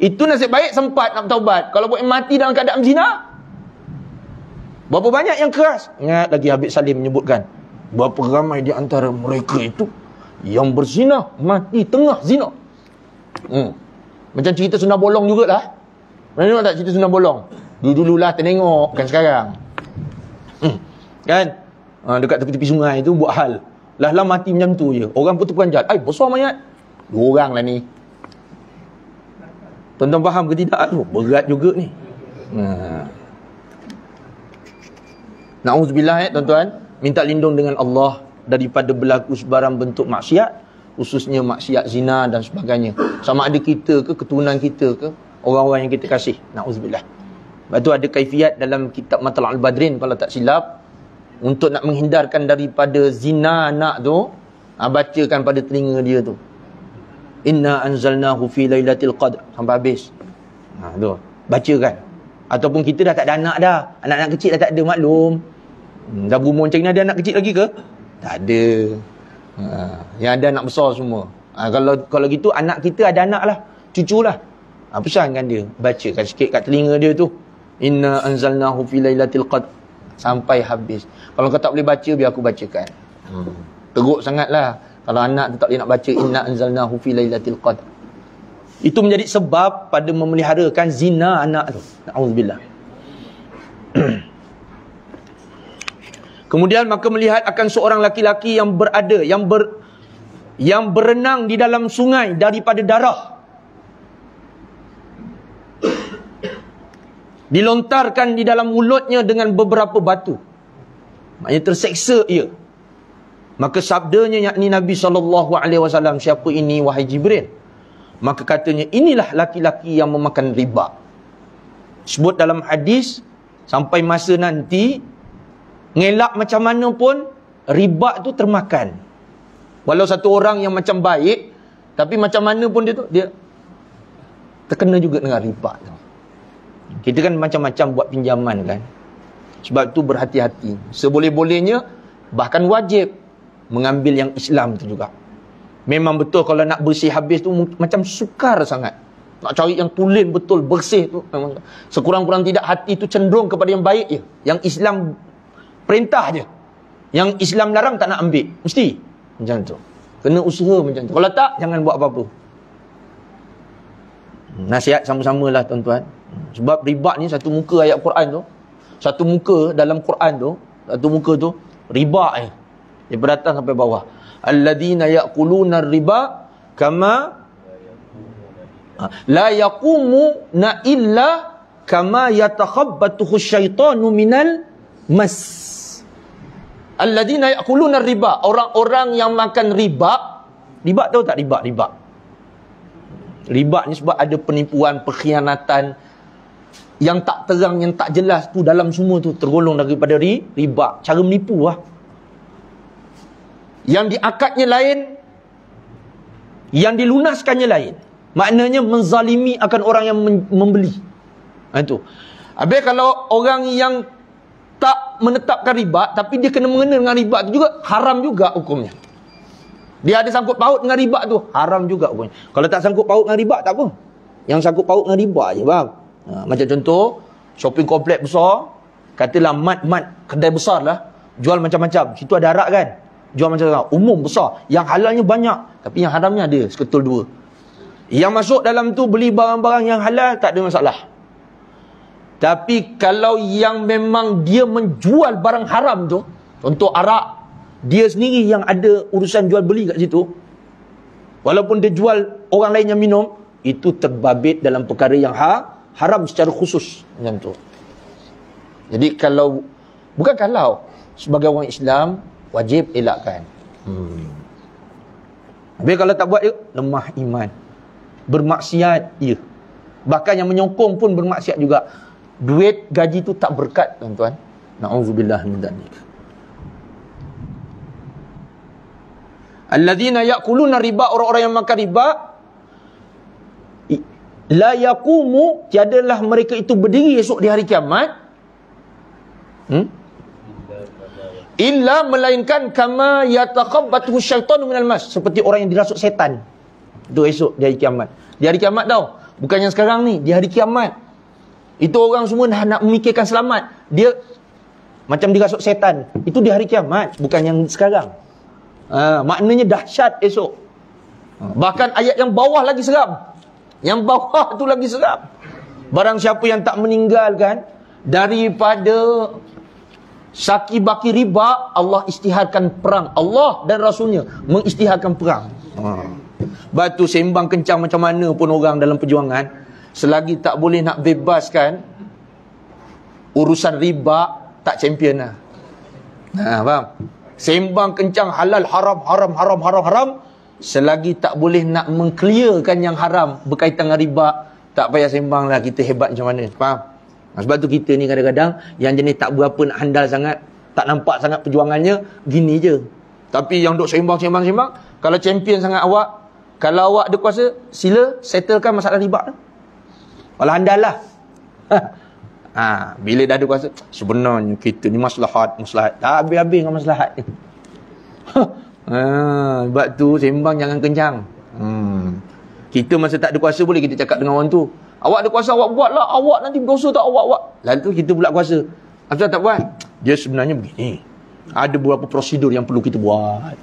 Itu nasib baik sempat nak taubat. Kalau buat mati dalam keadaan zina, Berapa banyak yang keras? Ingat lagi Habib Salim menyebutkan. Berapa ramai di antara mereka itu yang berzina mati tengah zina. Hmm. Macam cerita sunah Bolong jugalah. Mana tengok tak cerita sunah Bolong? Dulu-dululah tengok kan sekarang. Hmm. Kan? Ha, dekat tepi-tepi sungai itu buat hal. Lah-lah mati macam tu je. Orang putus peranjat. Ai, besar mayat. Dua orang lah ni. Tuan-tuan faham ke tidak? Aduh, berat juga ni. Hmm. Na'udzubillah ya eh, tuan-tuan Minta lindung dengan Allah Daripada berlaku sebarang bentuk maksiat Khususnya maksiat zina dan sebagainya Sama ada kita ke, keturunan kita ke Orang-orang yang kita kasih Na'udzubillah Lepas ada kaifiat dalam kitab Matalak Al-Badrin Kalau tak silap Untuk nak menghindarkan daripada zina anak tu ha, Bacakan pada telinga dia tu Inna anzalnahu fi laylatil qadr Sampai habis ha, tu. Bacakan Ataupun kita dah tak ada anak dah. Anak-anak kecil dah tak ada maklum. Hmm, dah berumur macam ni ada anak kecil lagi ke? Tak ada. Ha, yang ada anak besar semua. Ha, kalau kalau gitu anak kita ada anak lah. Cucu lah. Ha, pesankan dia. Bacakan sikit kat telinga dia tu. Inna anzalnahu filailatil qad. Sampai habis. Kalau kau tak boleh baca biar aku bacakan. Hmm. Teruk sangat Kalau anak tu tak boleh nak baca. Inna anzalnahu filailatil qad. Itu menjadi sebab pada memeliharakan zina anak tu. Na'udzubillah. Kemudian maka melihat akan seorang laki-laki yang berada, yang ber, yang berenang di dalam sungai daripada darah. Dilontarkan di dalam mulutnya dengan beberapa batu. Maknanya terseksa ia. Maka sabdanya yakni Nabi SAW, siapa ini wahai Jibril? maka katanya inilah laki-laki yang memakan riba sebut dalam hadis sampai masa nanti ngelak macam mana pun riba tu termakan walau satu orang yang macam baik tapi macam mana pun dia tu dia terkena juga dengan riba tu kita kan macam-macam buat pinjaman kan sebab tu berhati-hati seboleh-bolehnya bahkan wajib mengambil yang Islam tu juga Memang betul kalau nak bersih habis tu macam sukar sangat. Nak cari yang tulen betul bersih tu memang sekurang-kurang tidak hati tu cenderung kepada yang baik je. Yang Islam perintah je. Yang Islam larang tak nak ambil. Mesti macam tu. Kena usaha macam tu. Kalau tak jangan buat apa-apa. Hmm, nasihat sama-samalah tuan-tuan. Hmm, sebab riba ni satu muka ayat Quran tu. Satu muka dalam Quran tu, satu muka tu riba eh. Dari atas sampai bawah alladhina yaquluna riba kama la yakumu na illa kama yatakhabbathu syaitanu minal mas alladhina yaquluna riba orang-orang yang makan riba riba tahu tak riba riba riba ni sebab ada penipuan perkhianatan yang tak terang yang tak jelas tu dalam semua tu tergolong daripada riba cara menipu lah yang diakadnya lain Yang dilunaskannya lain Maknanya menzalimi akan orang yang membeli ha, Itu Habis kalau orang yang Tak menetapkan riba Tapi dia kena mengena dengan riba tu juga Haram juga hukumnya Dia ada sangkut paut dengan riba tu Haram juga hukumnya Kalau tak sangkut paut dengan riba tak apa Yang sangkut paut dengan riba je bang ha, Macam contoh Shopping komplek besar Katalah mat-mat Kedai besar lah Jual macam-macam Situ ada arak kan jual macam mana? umum besar yang halalnya banyak tapi yang haramnya ada seketul dua yang masuk dalam tu beli barang-barang yang halal tak ada masalah tapi kalau yang memang dia menjual barang haram tu contoh arak dia sendiri yang ada urusan jual beli kat situ walaupun dia jual orang lain yang minum itu terbabit dalam perkara yang ha, haram secara khusus macam tu jadi kalau bukan kalau sebagai orang Islam wajib elakkan. Hmm. Tapi kalau tak buat, ya, lemah iman. Bermaksiat, ya. Bahkan yang menyokong pun bermaksiat juga. Duit gaji tu tak berkat, tuan-tuan. Na'udzubillah min dhanik. Alladzina yakuluna riba, orang-orang yang makan riba, la yakumu, tiadalah mereka itu berdiri esok di hari kiamat. Hmm? illa melainkan kama yataqabbatuhu syaitan minal mas seperti orang yang dirasuk setan Tu esok di hari kiamat di hari kiamat tau bukan yang sekarang ni di hari kiamat itu orang semua nak, nak memikirkan selamat dia macam dirasuk setan itu di hari kiamat bukan yang sekarang ha, maknanya dahsyat esok ha, bahkan ayat yang bawah lagi seram yang bawah tu lagi seram barang siapa yang tak meninggalkan daripada Saki baki riba Allah istiharkan perang Allah dan Rasulnya Mengistiharkan perang ha. Batu sembang kencang macam mana pun orang dalam perjuangan Selagi tak boleh nak bebaskan Urusan riba tak champion lah ha, Faham? Sembang kencang halal haram haram haram haram haram Selagi tak boleh nak mengclearkan yang haram Berkaitan dengan riba Tak payah sembang lah kita hebat macam mana Faham? Nah, ha, sebab tu kita ni kadang-kadang yang jenis tak berapa nak handal sangat, tak nampak sangat perjuangannya, gini je. Tapi yang duk sembang-sembang-sembang, kalau champion sangat awak, kalau awak ada kuasa, sila settlekan masalah riba. Walau handal lah. Ha, bila dah ada kuasa, sebenarnya kita ni maslahat, maslahat. Tak habis-habis dengan maslahat. Ha, sebab tu sembang jangan kencang. Hmm. Kita masa tak ada kuasa boleh kita cakap dengan orang tu. Awak ada kuasa awak buatlah. Awak nanti berdosa tak awak buat. Lalu kita pula kuasa. Apa tak buat? Dia sebenarnya begini. Ada beberapa prosedur yang perlu kita buat.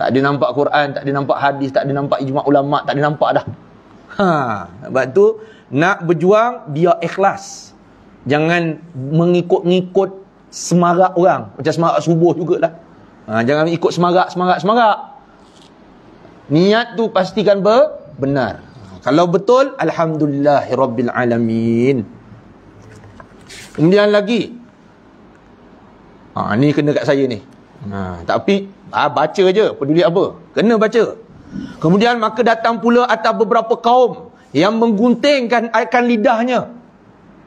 Tak ada nampak Quran, tak ada nampak hadis, tak ada nampak ijma ulama, tak ada nampak dah. Ha, sebab tu nak berjuang dia ikhlas. Jangan mengikut-ngikut semarak orang. Macam semarak subuh jugalah. Ha, jangan ikut semarak, semarak, semarak. Niat tu pastikan ber benar. Kalau betul, Alhamdulillah Rabbil Alamin Kemudian lagi ha, Ni kena kat saya ni ha, Tapi ha, Baca je, peduli apa Kena baca Kemudian maka datang pula atas beberapa kaum Yang mengguntingkan akan lidahnya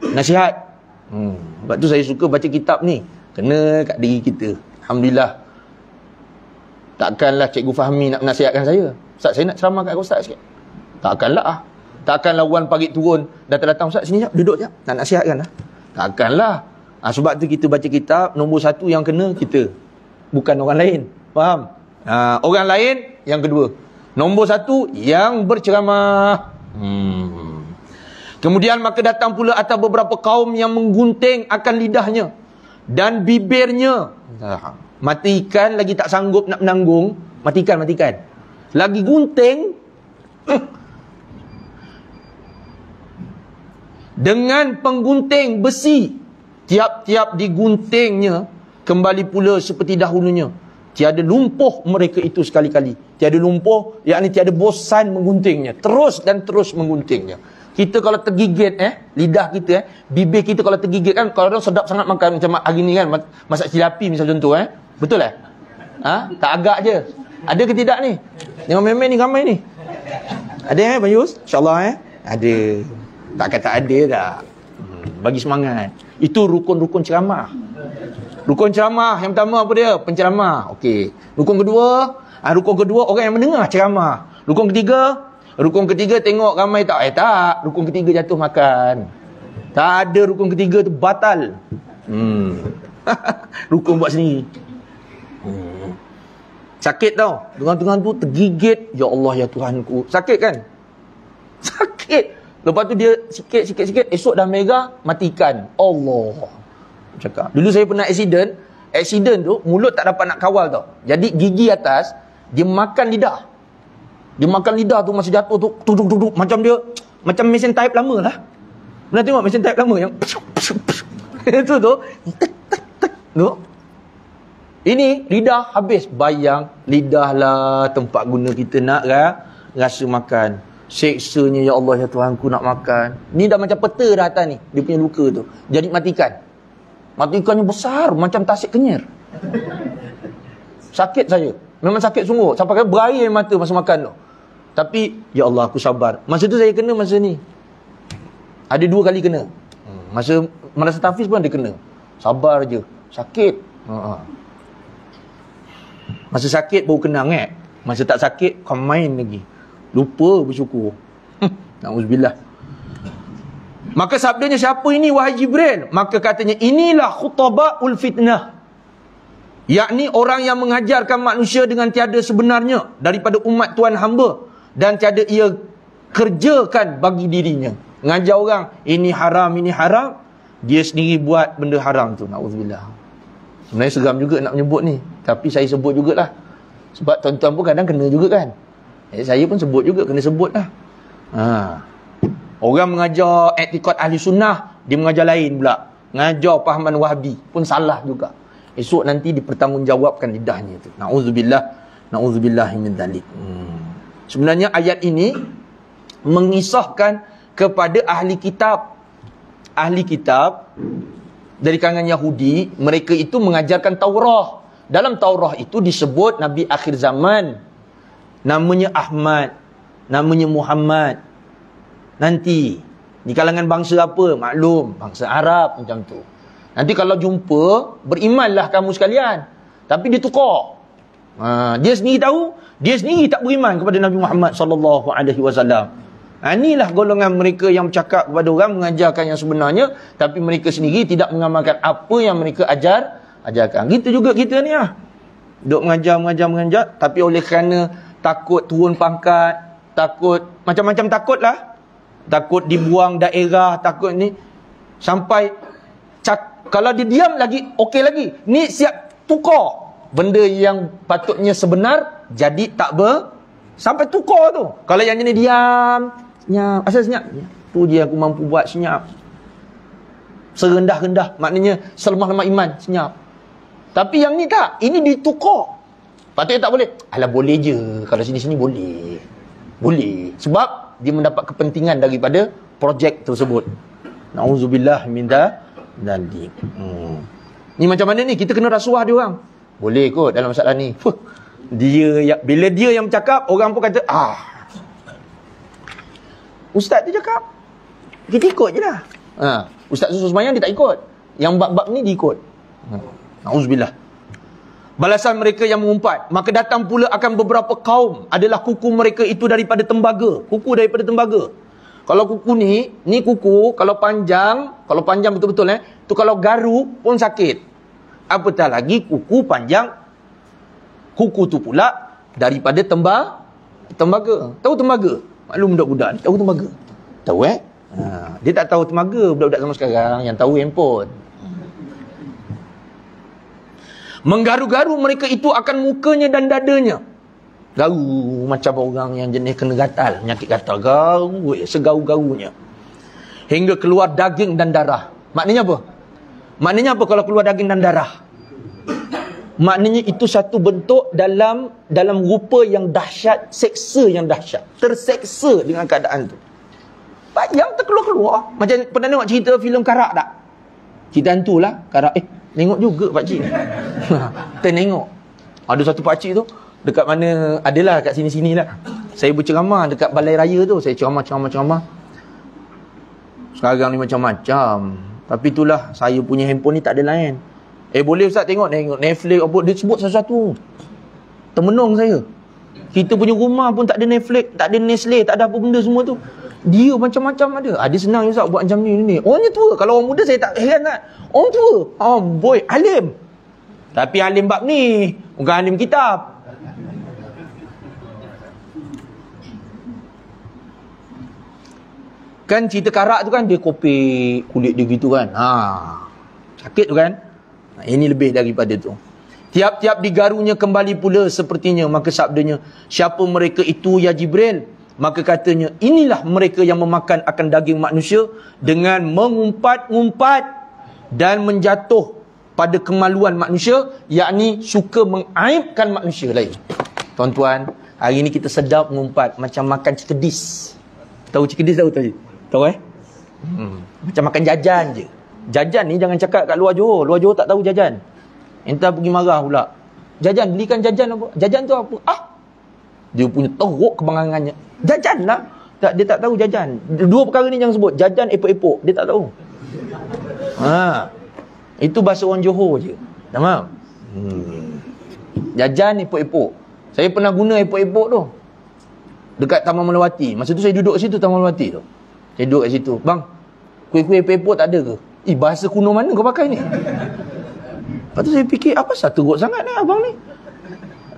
Nasihat hmm, Sebab tu saya suka baca kitab ni Kena kat diri kita Alhamdulillah Takkanlah Cikgu Fahmi nak nasihatkan saya Ustaz, saya nak ceramah kat Ustaz sikit tak akan lah. Tak akan lawan pagi turun. Datang-datang Ustaz sini jap. Duduk jap. Nak nasihat kan lah. Tak akan lah. Ha, ah, sebab tu kita baca kitab. Nombor satu yang kena kita. Bukan orang lain. Faham? Ha, orang lain yang kedua. Nombor satu yang berceramah. Hmm. Kemudian maka datang pula atas beberapa kaum yang menggunting akan lidahnya. Dan bibirnya. Ah, matikan lagi tak sanggup nak menanggung. Matikan, matikan. Lagi gunting. dengan penggunting besi tiap-tiap diguntingnya kembali pula seperti dahulunya tiada lumpuh mereka itu sekali-kali tiada lumpuh yakni tiada bosan mengguntingnya terus dan terus mengguntingnya kita kalau tergigit eh lidah kita eh bibir kita kalau tergigit kan kalau orang sedap sangat makan macam hari ni kan masak cili misal contoh eh betul eh ha tak agak je ada ke tidak ni memang memang ni ramai ni ada eh bayus insyaallah eh ada tak kata ada tak? Hmm, bagi semangat. Itu rukun-rukun ceramah. Rukun ceramah yang pertama apa dia? Penceramah. Okey. Rukun kedua, ah rukun kedua orang yang mendengar ceramah. Rukun ketiga, rukun ketiga tengok ramai tak? Eh tak. Rukun ketiga jatuh makan. Tak ada rukun ketiga tu batal. Hmm. rukun buat sendiri. Hmm. Sakit tau. Tengah tengah tu tergigit. Ya Allah ya Tuhanku. Sakit kan? Sakit. Lepas tu dia sikit sikit sikit esok dah mega matikan. Allah. Cakap. Dulu saya pernah accident, accident tu mulut tak dapat nak kawal tau. Jadi gigi atas dia makan lidah. Dia makan lidah tu masih jatuh tu tuk tuk tuk, tuk. macam dia macam mesin taip lama lah. Pernah tengok mesin taip lama yang itu tu tu. Ini lidah habis bayang lidah lah tempat guna kita nak kan? rasa makan. Seksanya ya Allah ya Tuhanku nak makan. Ni dah macam peta dah atas ni. Dia punya luka tu. Jadi matikan. Matikannya besar macam tasik kenyir. Sakit saya. Memang sakit sungguh. Sampai kan berair mata masa makan tu. Tapi ya Allah aku sabar. Masa tu saya kena masa ni. Ada dua kali kena. Masa merasa tafis pun ada kena. Sabar je. Sakit. Masa sakit baru kena ngat. Eh. Masa tak sakit kau main lagi lupa bersyukur. Nauzubillah. Maka sabdanya siapa ini wahai Jibril? Maka katanya inilah khutaba'ul fitnah. Yakni orang yang mengajarkan manusia dengan tiada sebenarnya daripada umat Tuhan hamba dan tiada ia kerjakan bagi dirinya. Mengajar orang ini haram ini haram, dia sendiri buat benda haram tu. Nauzubillah. Sebenarnya seram juga nak menyebut ni, tapi saya sebut jugalah. Sebab tuan-tuan pun kadang kena juga kan. Jadi eh, saya pun sebut juga, kena sebut lah. Ha. Orang mengajar etikot ahli sunnah, dia mengajar lain pula. Mengajar pahaman wahabi pun salah juga. Esok nanti dipertanggungjawabkan lidahnya tu. Na'udzubillah. Na'udzubillahimindalik. Hmm. Sebenarnya ayat ini mengisahkan kepada ahli kitab. Ahli kitab dari kalangan Yahudi, mereka itu mengajarkan Taurah. Dalam Taurah itu disebut Nabi Akhir Zaman namanya Ahmad, namanya Muhammad. Nanti di kalangan bangsa apa? Maklum, bangsa Arab macam tu. Nanti kalau jumpa, berimanlah kamu sekalian. Tapi dia tukar. Ha, dia sendiri tahu, dia sendiri tak beriman kepada Nabi Muhammad sallallahu alaihi wasallam. Ha, inilah golongan mereka yang cakap kepada orang mengajarkan yang sebenarnya tapi mereka sendiri tidak mengamalkan apa yang mereka ajar ajarkan. Gitu juga kita ni ah. Duk mengajar mengajar mengajar tapi oleh kerana takut turun pangkat, takut macam-macam takut lah. Takut dibuang daerah, takut ni sampai cak, kalau dia diam lagi okey lagi. Ni siap tukar benda yang patutnya sebenar jadi tak ber sampai tukar tu. Kalau yang ni diam, senyap, asal senyap. Ya. Tu dia aku mampu buat senyap. Serendah-rendah, maknanya selemah lemah iman, senyap. Tapi yang ni tak, ini ditukar. Patutnya tak boleh. Alah boleh je. Kalau sini-sini boleh. Boleh. Sebab dia mendapat kepentingan daripada projek tersebut. Nauzubillah minda dalik. Hmm. Ni macam mana ni? Kita kena rasuah dia orang. Boleh kot dalam masalah ni. Huh. Dia ya, bila dia yang bercakap, orang pun kata, ah. Ustaz tu cakap. Kita ikut je lah. Ha. Ustaz susu semayang dia tak ikut. Yang bab-bab ni dia ikut. Hmm. Nauzubillah. Balasan mereka yang mengumpat. Maka datang pula akan beberapa kaum. Adalah kuku mereka itu daripada tembaga. Kuku daripada tembaga. Kalau kuku ni, ni kuku kalau panjang, kalau panjang betul-betul eh. tu kalau garu pun sakit. Apatah lagi kuku panjang. Kuku tu pula daripada temba, tembaga. Tahu tembaga? Maklum budak-budak tahu tembaga. Tahu eh? Ha. Dia tak tahu tembaga budak-budak sama sekarang yang tahu handphone. Menggaru-garu mereka itu akan mukanya dan dadanya. Garu macam orang yang jenis kena gatal. Nyakit gatal. Garu segaru-garunya. Hingga keluar daging dan darah. Maknanya apa? Maknanya apa kalau keluar daging dan darah? Maknanya itu satu bentuk dalam dalam rupa yang dahsyat, seksa yang dahsyat. Terseksa dengan keadaan tu. Banyak terkeluar-keluar. Macam pernah tengok cerita filem karak tak? Cerita hantu lah, Karak, eh, Nengok juga pakcik Kita tengok Ada satu Pak Cik tu Dekat mana Adalah kat sini-sini lah Saya berceramah Dekat balai raya tu Saya ceramah, ceramah, ceramah Sekarang ni macam-macam Tapi itulah Saya punya handphone ni tak ada lain Eh boleh Ustaz tengok Tengok Netflix apa Dia sebut sesuatu Temenung saya Kita punya rumah pun tak ada Netflix Tak ada Nestle Tak ada apa benda semua tu dia macam-macam ada. Ah, dia senang juga buat macam ni, ni, ni. Orangnya tua. Kalau orang muda, saya tak heran kan. Orang tua. Oh, boy. Alim. Tapi alim bab ni. Bukan alim kitab. Kan cerita karak tu kan, dia kopi kulit dia gitu kan. Ha. Sakit tu kan. Ha, ini lebih daripada tu. Tiap-tiap digarunya kembali pula sepertinya. Maka sabdanya, siapa mereka itu ya Jibril? Maka katanya inilah mereka yang memakan akan daging manusia dengan mengumpat-umpat dan menjatuh pada kemaluan manusia yakni suka mengaibkan manusia lain. Tuan-tuan, hari ini kita sedap mengumpat macam makan cekedis. Tahu cekedis tahu tak? Tahu eh? Hmm. Macam makan jajan je. Jajan ni jangan cakap kat luar Johor. Luar Johor tak tahu jajan. Entah pergi marah pula. Jajan, belikan jajan apa? Jajan tu apa? Ah, dia punya teruk kebangangannya jajan lah tak, dia tak tahu jajan dua perkara ni jangan sebut jajan epok-epok dia tak tahu ha. itu bahasa orang Johor je nama hmm. jajan epok-epok saya pernah guna epok-epok tu dekat Taman Melawati masa tu saya duduk situ Taman Melawati tu saya duduk kat situ bang kuih-kuih epok-epok tak ada ke eh bahasa kuno mana kau pakai ni lepas tu saya fikir apa satu teruk sangat ni abang ni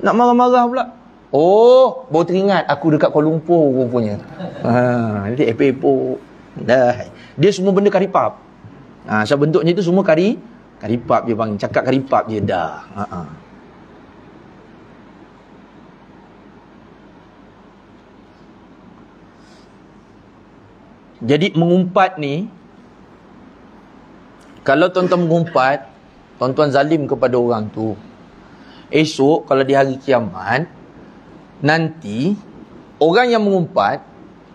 nak marah-marah pula Oh, baru teringat aku dekat Kuala Lumpur rupanya. Ha, nanti epok-epok. Dah. Dia semua benda karipap. Ha, so bentuknya itu semua kari karipap je bang. Cakap karipap je dah. Ha, ha. Jadi mengumpat ni kalau tuan-tuan mengumpat, tuan-tuan zalim kepada orang tu. Esok kalau di hari kiamat, nanti orang yang mengumpat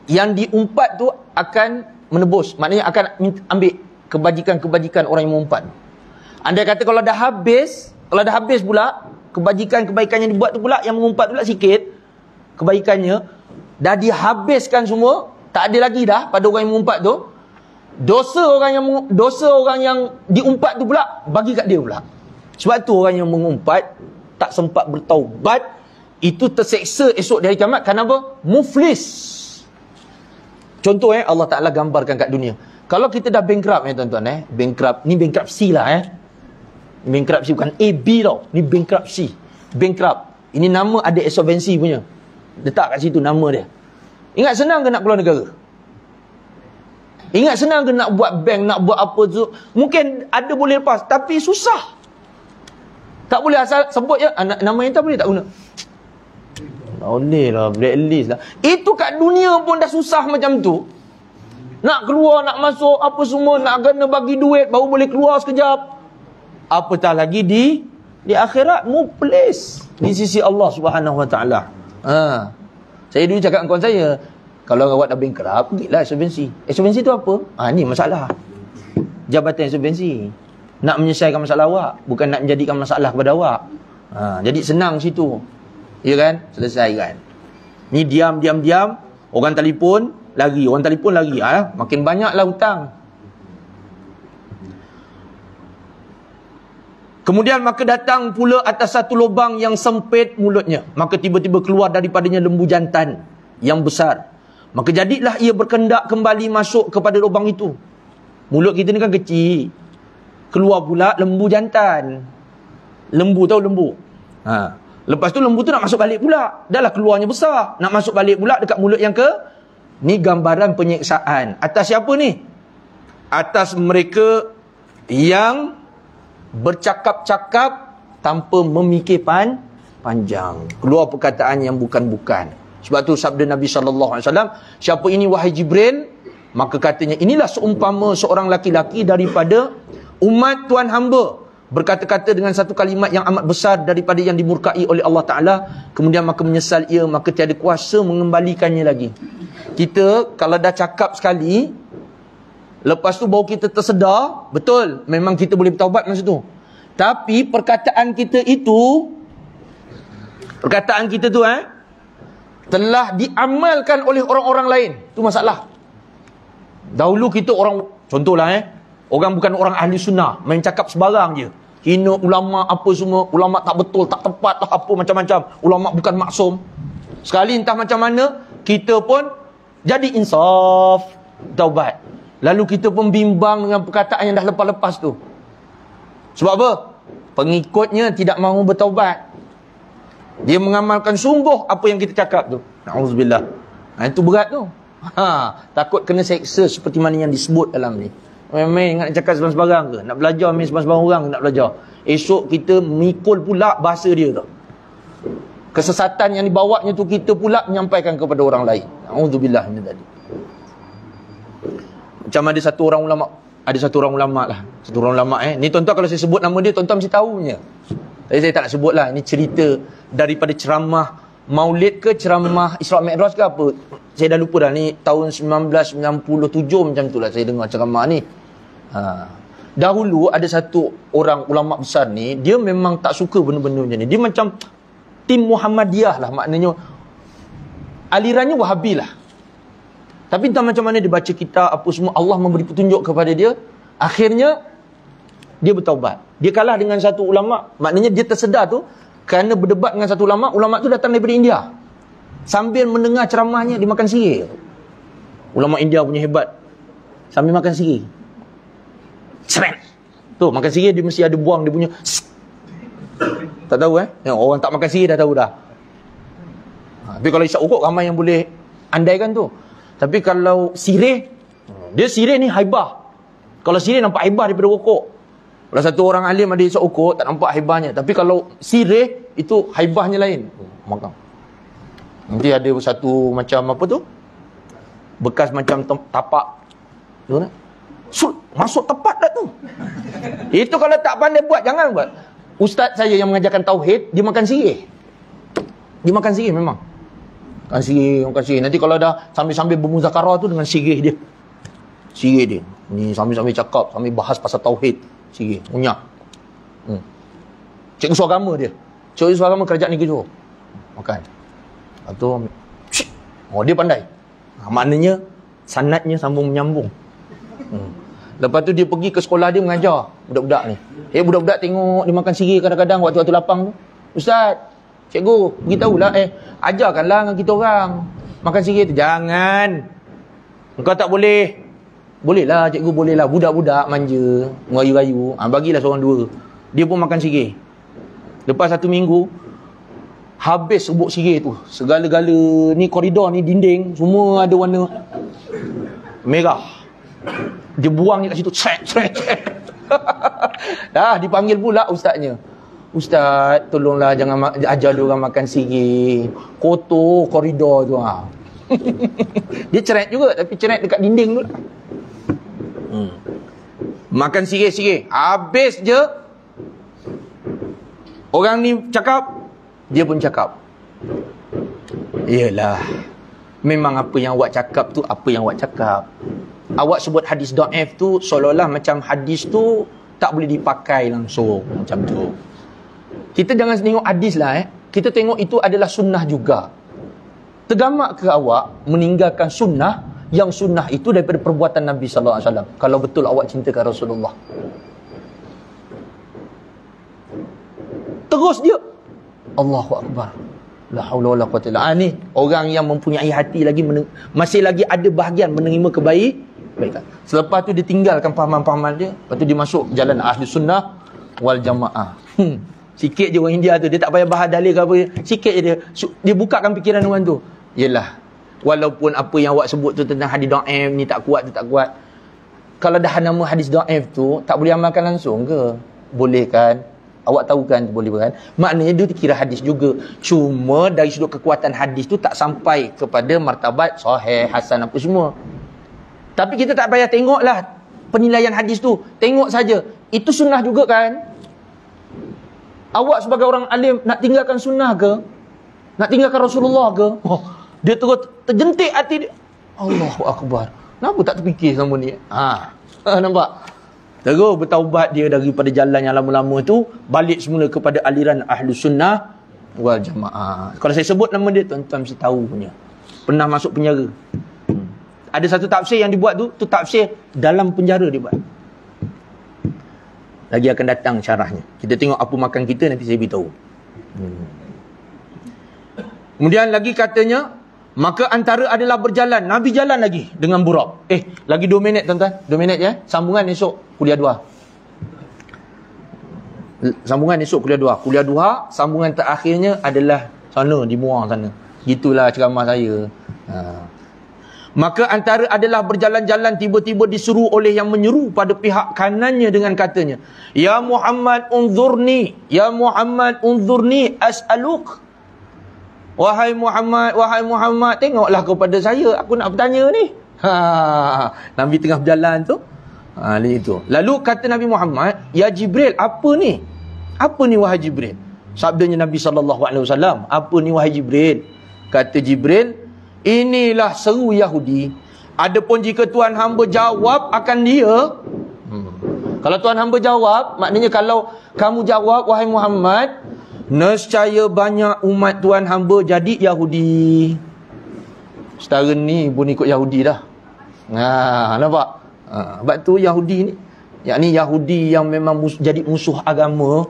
yang diumpat tu akan menebus maknanya akan ambil kebajikan-kebajikan orang yang mengumpat anda kata kalau dah habis kalau dah habis pula kebajikan-kebaikan yang dibuat tu pula yang mengumpat pula sikit kebaikannya dah dihabiskan semua tak ada lagi dah pada orang yang mengumpat tu dosa orang yang dosa orang yang diumpat tu pula bagi kat dia pula sebab tu orang yang mengumpat tak sempat bertaubat itu terseksa esok di hari kiamat apa? Muflis. Contoh eh Allah Taala gambarkan kat dunia. Kalau kita dah bankrupt ya eh, tuan-tuan eh, bankrupt. Ni bankruptcy lah eh. Bankruptcy bukan A B tau. Ni bankruptcy. Bankrupt. Ini nama ada esovensi punya. Letak kat situ nama dia. Ingat senang ke nak keluar negara? Ingat senang ke nak buat bank, nak buat apa tu? Mungkin ada boleh lepas, tapi susah. Tak boleh asal sebut je, ya, nama yang tak boleh tak guna. Tak boleh lah, blacklist lah. Itu kat dunia pun dah susah macam tu. Nak keluar, nak masuk, apa semua, nak kena bagi duit, baru boleh keluar sekejap. Apatah lagi di di akhirat, Mu muplis. Di sisi Allah subhanahu wa ta'ala. Ha. Saya dulu cakap dengan kawan saya, kalau awak dah bankrupt, pergi lah insubensi. Insubensi tu apa? Ha, ni masalah. Jabatan insubensi. Nak menyelesaikan masalah awak, bukan nak menjadikan masalah kepada awak. Ha, jadi senang situ. Ya kan? Selesai kan? Ni diam, diam, diam. Orang telefon, lagi, Orang telefon, lagi, Ha? Ah, makin banyaklah hutang. Kemudian maka datang pula atas satu lubang yang sempit mulutnya. Maka tiba-tiba keluar daripadanya lembu jantan yang besar. Maka jadilah ia berkendak kembali masuk kepada lubang itu. Mulut kita ni kan kecil. Keluar pula lembu jantan. Lembu tau lembu. Haa. Lepas tu lembu tu nak masuk balik pula. Dahlah keluarnya besar. Nak masuk balik pula dekat mulut yang ke? Ni gambaran penyiksaan. Atas siapa ni? Atas mereka yang bercakap-cakap tanpa memikir pan panjang. Keluar perkataan yang bukan-bukan. Sebab tu sabda Nabi SAW, siapa ini wahai Jibril? Maka katanya inilah seumpama seorang laki-laki daripada umat Tuan Hamba berkata-kata dengan satu kalimat yang amat besar daripada yang dimurkai oleh Allah Ta'ala kemudian maka menyesal ia maka tiada kuasa mengembalikannya lagi kita kalau dah cakap sekali lepas tu bau kita tersedar betul memang kita boleh bertawabat masa tu tapi perkataan kita itu perkataan kita tu eh telah diamalkan oleh orang-orang lain tu masalah dahulu kita orang contohlah eh Orang bukan orang ahli sunnah. Main cakap sebarang je. Hina ulama apa semua. Ulama tak betul, tak tepat lah apa macam-macam. Ulama bukan maksum. Sekali entah macam mana, kita pun jadi insaf. Taubat. Lalu kita pun bimbang dengan perkataan yang dah lepas-lepas tu. Sebab apa? Pengikutnya tidak mahu bertaubat. Dia mengamalkan sungguh apa yang kita cakap tu. Na'udzubillah. Itu berat tu. Ha, takut kena seksa seperti mana yang disebut dalam ni. Main-main ingat cakap sebarang-sebarang ke? Nak belajar main sebarang-sebarang orang nak belajar? Esok kita mikul pula bahasa dia tu. Kesesatan yang dibawanya tu kita pula menyampaikan kepada orang lain. Alhamdulillah ni tadi. Macam ada satu orang ulama, ada satu orang ulama lah. Satu orang ulama eh. Ni tuan-tuan kalau saya sebut nama dia, tuan-tuan mesti tahunya. Tapi saya tak nak sebut lah. Ini cerita daripada ceramah maulid ke ceramah Isra' Mi'raj ke apa. Saya dah lupa dah ni tahun 1997 macam tu lah saya dengar ceramah ni. Ha. Dahulu ada satu orang ulama besar ni, dia memang tak suka benda-benda macam ni. Dia macam tim Muhammadiyah lah maknanya alirannya Wahabi lah. Tapi entah macam mana dia baca kitab apa semua Allah memberi petunjuk kepada dia, akhirnya dia bertaubat. Dia kalah dengan satu ulama, maknanya dia tersedar tu kerana berdebat dengan satu ulama, ulama tu datang daripada India. Sambil mendengar ceramahnya dia makan sirih. Ulama India punya hebat. Sambil makan sirih. Cepat. Tu makan sirih dia mesti ada buang dia punya. tak tahu eh? yang orang tak makan sirih dah tahu dah. Ha, tapi kalau isyak urut ramai yang boleh andaikan tu. Tapi kalau sirih, dia sirih ni haibah. Kalau sirih nampak haibah daripada rokok. Kalau satu orang alim ada isyak urut tak nampak haibahnya. Tapi kalau sirih itu haibahnya lain. Oh, makan. Nanti ada satu macam apa tu? Bekas macam tapak. Tu nak? Sud, masuk tepat dah tu. Itu kalau tak pandai buat, jangan buat. Ustaz saya yang mengajarkan Tauhid, dia makan sirih. Dia makan sirih memang. Makan sirih, makan sirih. Nanti kalau dah sambil-sambil bermuzakarah tu dengan sirih dia. Sirih dia. Ni sambil-sambil cakap, sambil bahas pasal Tauhid. Sirih, punya. Hmm. Cikgu suara agama dia. Cikgu suara agama kerajaan ni kejuruh. Makan. Lepas tu, oh dia pandai. Ha, maknanya, sanatnya sambung menyambung. Hmm. Lepas tu dia pergi ke sekolah dia mengajar budak-budak ni. Eh budak-budak tengok dia makan siri kadang-kadang waktu-waktu lapang tu. Ustaz, cikgu, beritahulah eh ajarkanlah dengan kita orang. Makan siri tu jangan. Engkau tak boleh. Boleh lah cikgu boleh lah budak-budak manja, merayu-rayu. Ah ha, bagilah seorang dua. Dia pun makan siri. Lepas satu minggu habis rubuk siri tu. Segala-gala ni koridor ni dinding semua ada warna merah. Dia buangnya kat situ. Cek, cek, cek. Dah dipanggil pula ustaznya. Ustaz, tolonglah jangan ajar dia orang makan sigi, Kotor koridor tu ah. dia ceret juga tapi ceret dekat dinding tu. Hmm. Makan sigi sigi, Habis je orang ni cakap, dia pun cakap. Iyalah. Memang apa yang awak cakap tu apa yang awak cakap awak sebut hadis da'if tu seolah-olah macam hadis tu tak boleh dipakai langsung macam tu kita jangan tengok hadis lah eh kita tengok itu adalah sunnah juga tergamak ke awak meninggalkan sunnah yang sunnah itu daripada perbuatan Nabi sallallahu alaihi wasallam kalau betul awak cintakan Rasulullah terus dia Allahu akbar la haula wala quwwata illa ah, ni orang yang mempunyai hati lagi masih lagi ada bahagian menerima kebaik. Baik Selepas tu ditinggalkan pahaman-pahaman dia, lepas tu dimasuk jalan ahli sunnah wal jamaah. Hmm. Sikit je orang India tu, dia tak payah bahas dalil ke apa. Sikit je dia. Dia bukakan pikiran orang tu. Yelah. Walaupun apa yang awak sebut tu tentang hadis da'if ni tak kuat tu tak kuat. Kalau dah nama hadis da'if tu, tak boleh amalkan langsung ke? Boleh kan? Awak tahu kan boleh bukan? Maknanya dia kira hadis juga. Cuma dari sudut kekuatan hadis tu tak sampai kepada martabat sahih, hasan apa semua. Tapi kita tak payah tengoklah penilaian hadis tu. Tengok saja. Itu sunnah juga kan? Awak sebagai orang alim nak tinggalkan sunnah ke? Nak tinggalkan Rasulullah ke? Oh, dia terus terjentik hati dia. Allahu Akbar. Kenapa tak terfikir sama ni? Ha. ha nampak? Terus bertaubat dia daripada jalan yang lama-lama tu. Balik semula kepada aliran Ahlu Sunnah wal Jamaah. Kalau saya sebut nama dia, tuan-tuan mesti tahu punya. Pernah masuk penjara ada satu tafsir yang dibuat tu tu tafsir dalam penjara dia buat lagi akan datang syarahnya kita tengok apa makan kita nanti saya beritahu hmm. kemudian lagi katanya maka antara adalah berjalan Nabi jalan lagi dengan buruk eh lagi dua minit tuan-tuan 2 minit ya sambungan esok kuliah dua. sambungan esok kuliah dua kuliah dua sambungan terakhirnya adalah sana di dibuang sana gitulah ceramah saya ha. Maka antara adalah berjalan-jalan tiba-tiba disuruh oleh yang menyuruh pada pihak kanannya dengan katanya. Ya Muhammad unzurni. Ya Muhammad unzurni as'aluk. Wahai Muhammad, wahai Muhammad, tengoklah kepada saya. Aku nak bertanya ni. Ha, Nabi tengah berjalan tu. Ha, itu. Lalu kata Nabi Muhammad, Ya Jibril, apa ni? Apa ni wahai Jibril? Sabdanya Nabi SAW, apa ni wahai Jibril? Kata Jibril, Inilah seru Yahudi. Adapun jika Tuhan hamba jawab akan dia. Hmm. Kalau Tuhan hamba jawab, maknanya kalau kamu jawab, wahai Muhammad. Nescaya banyak umat Tuhan hamba jadi Yahudi. Setara ni pun ikut Yahudi dah. Ah, nampak? Ah, sebab tu Yahudi ni. yakni Yahudi yang memang mus jadi musuh agama.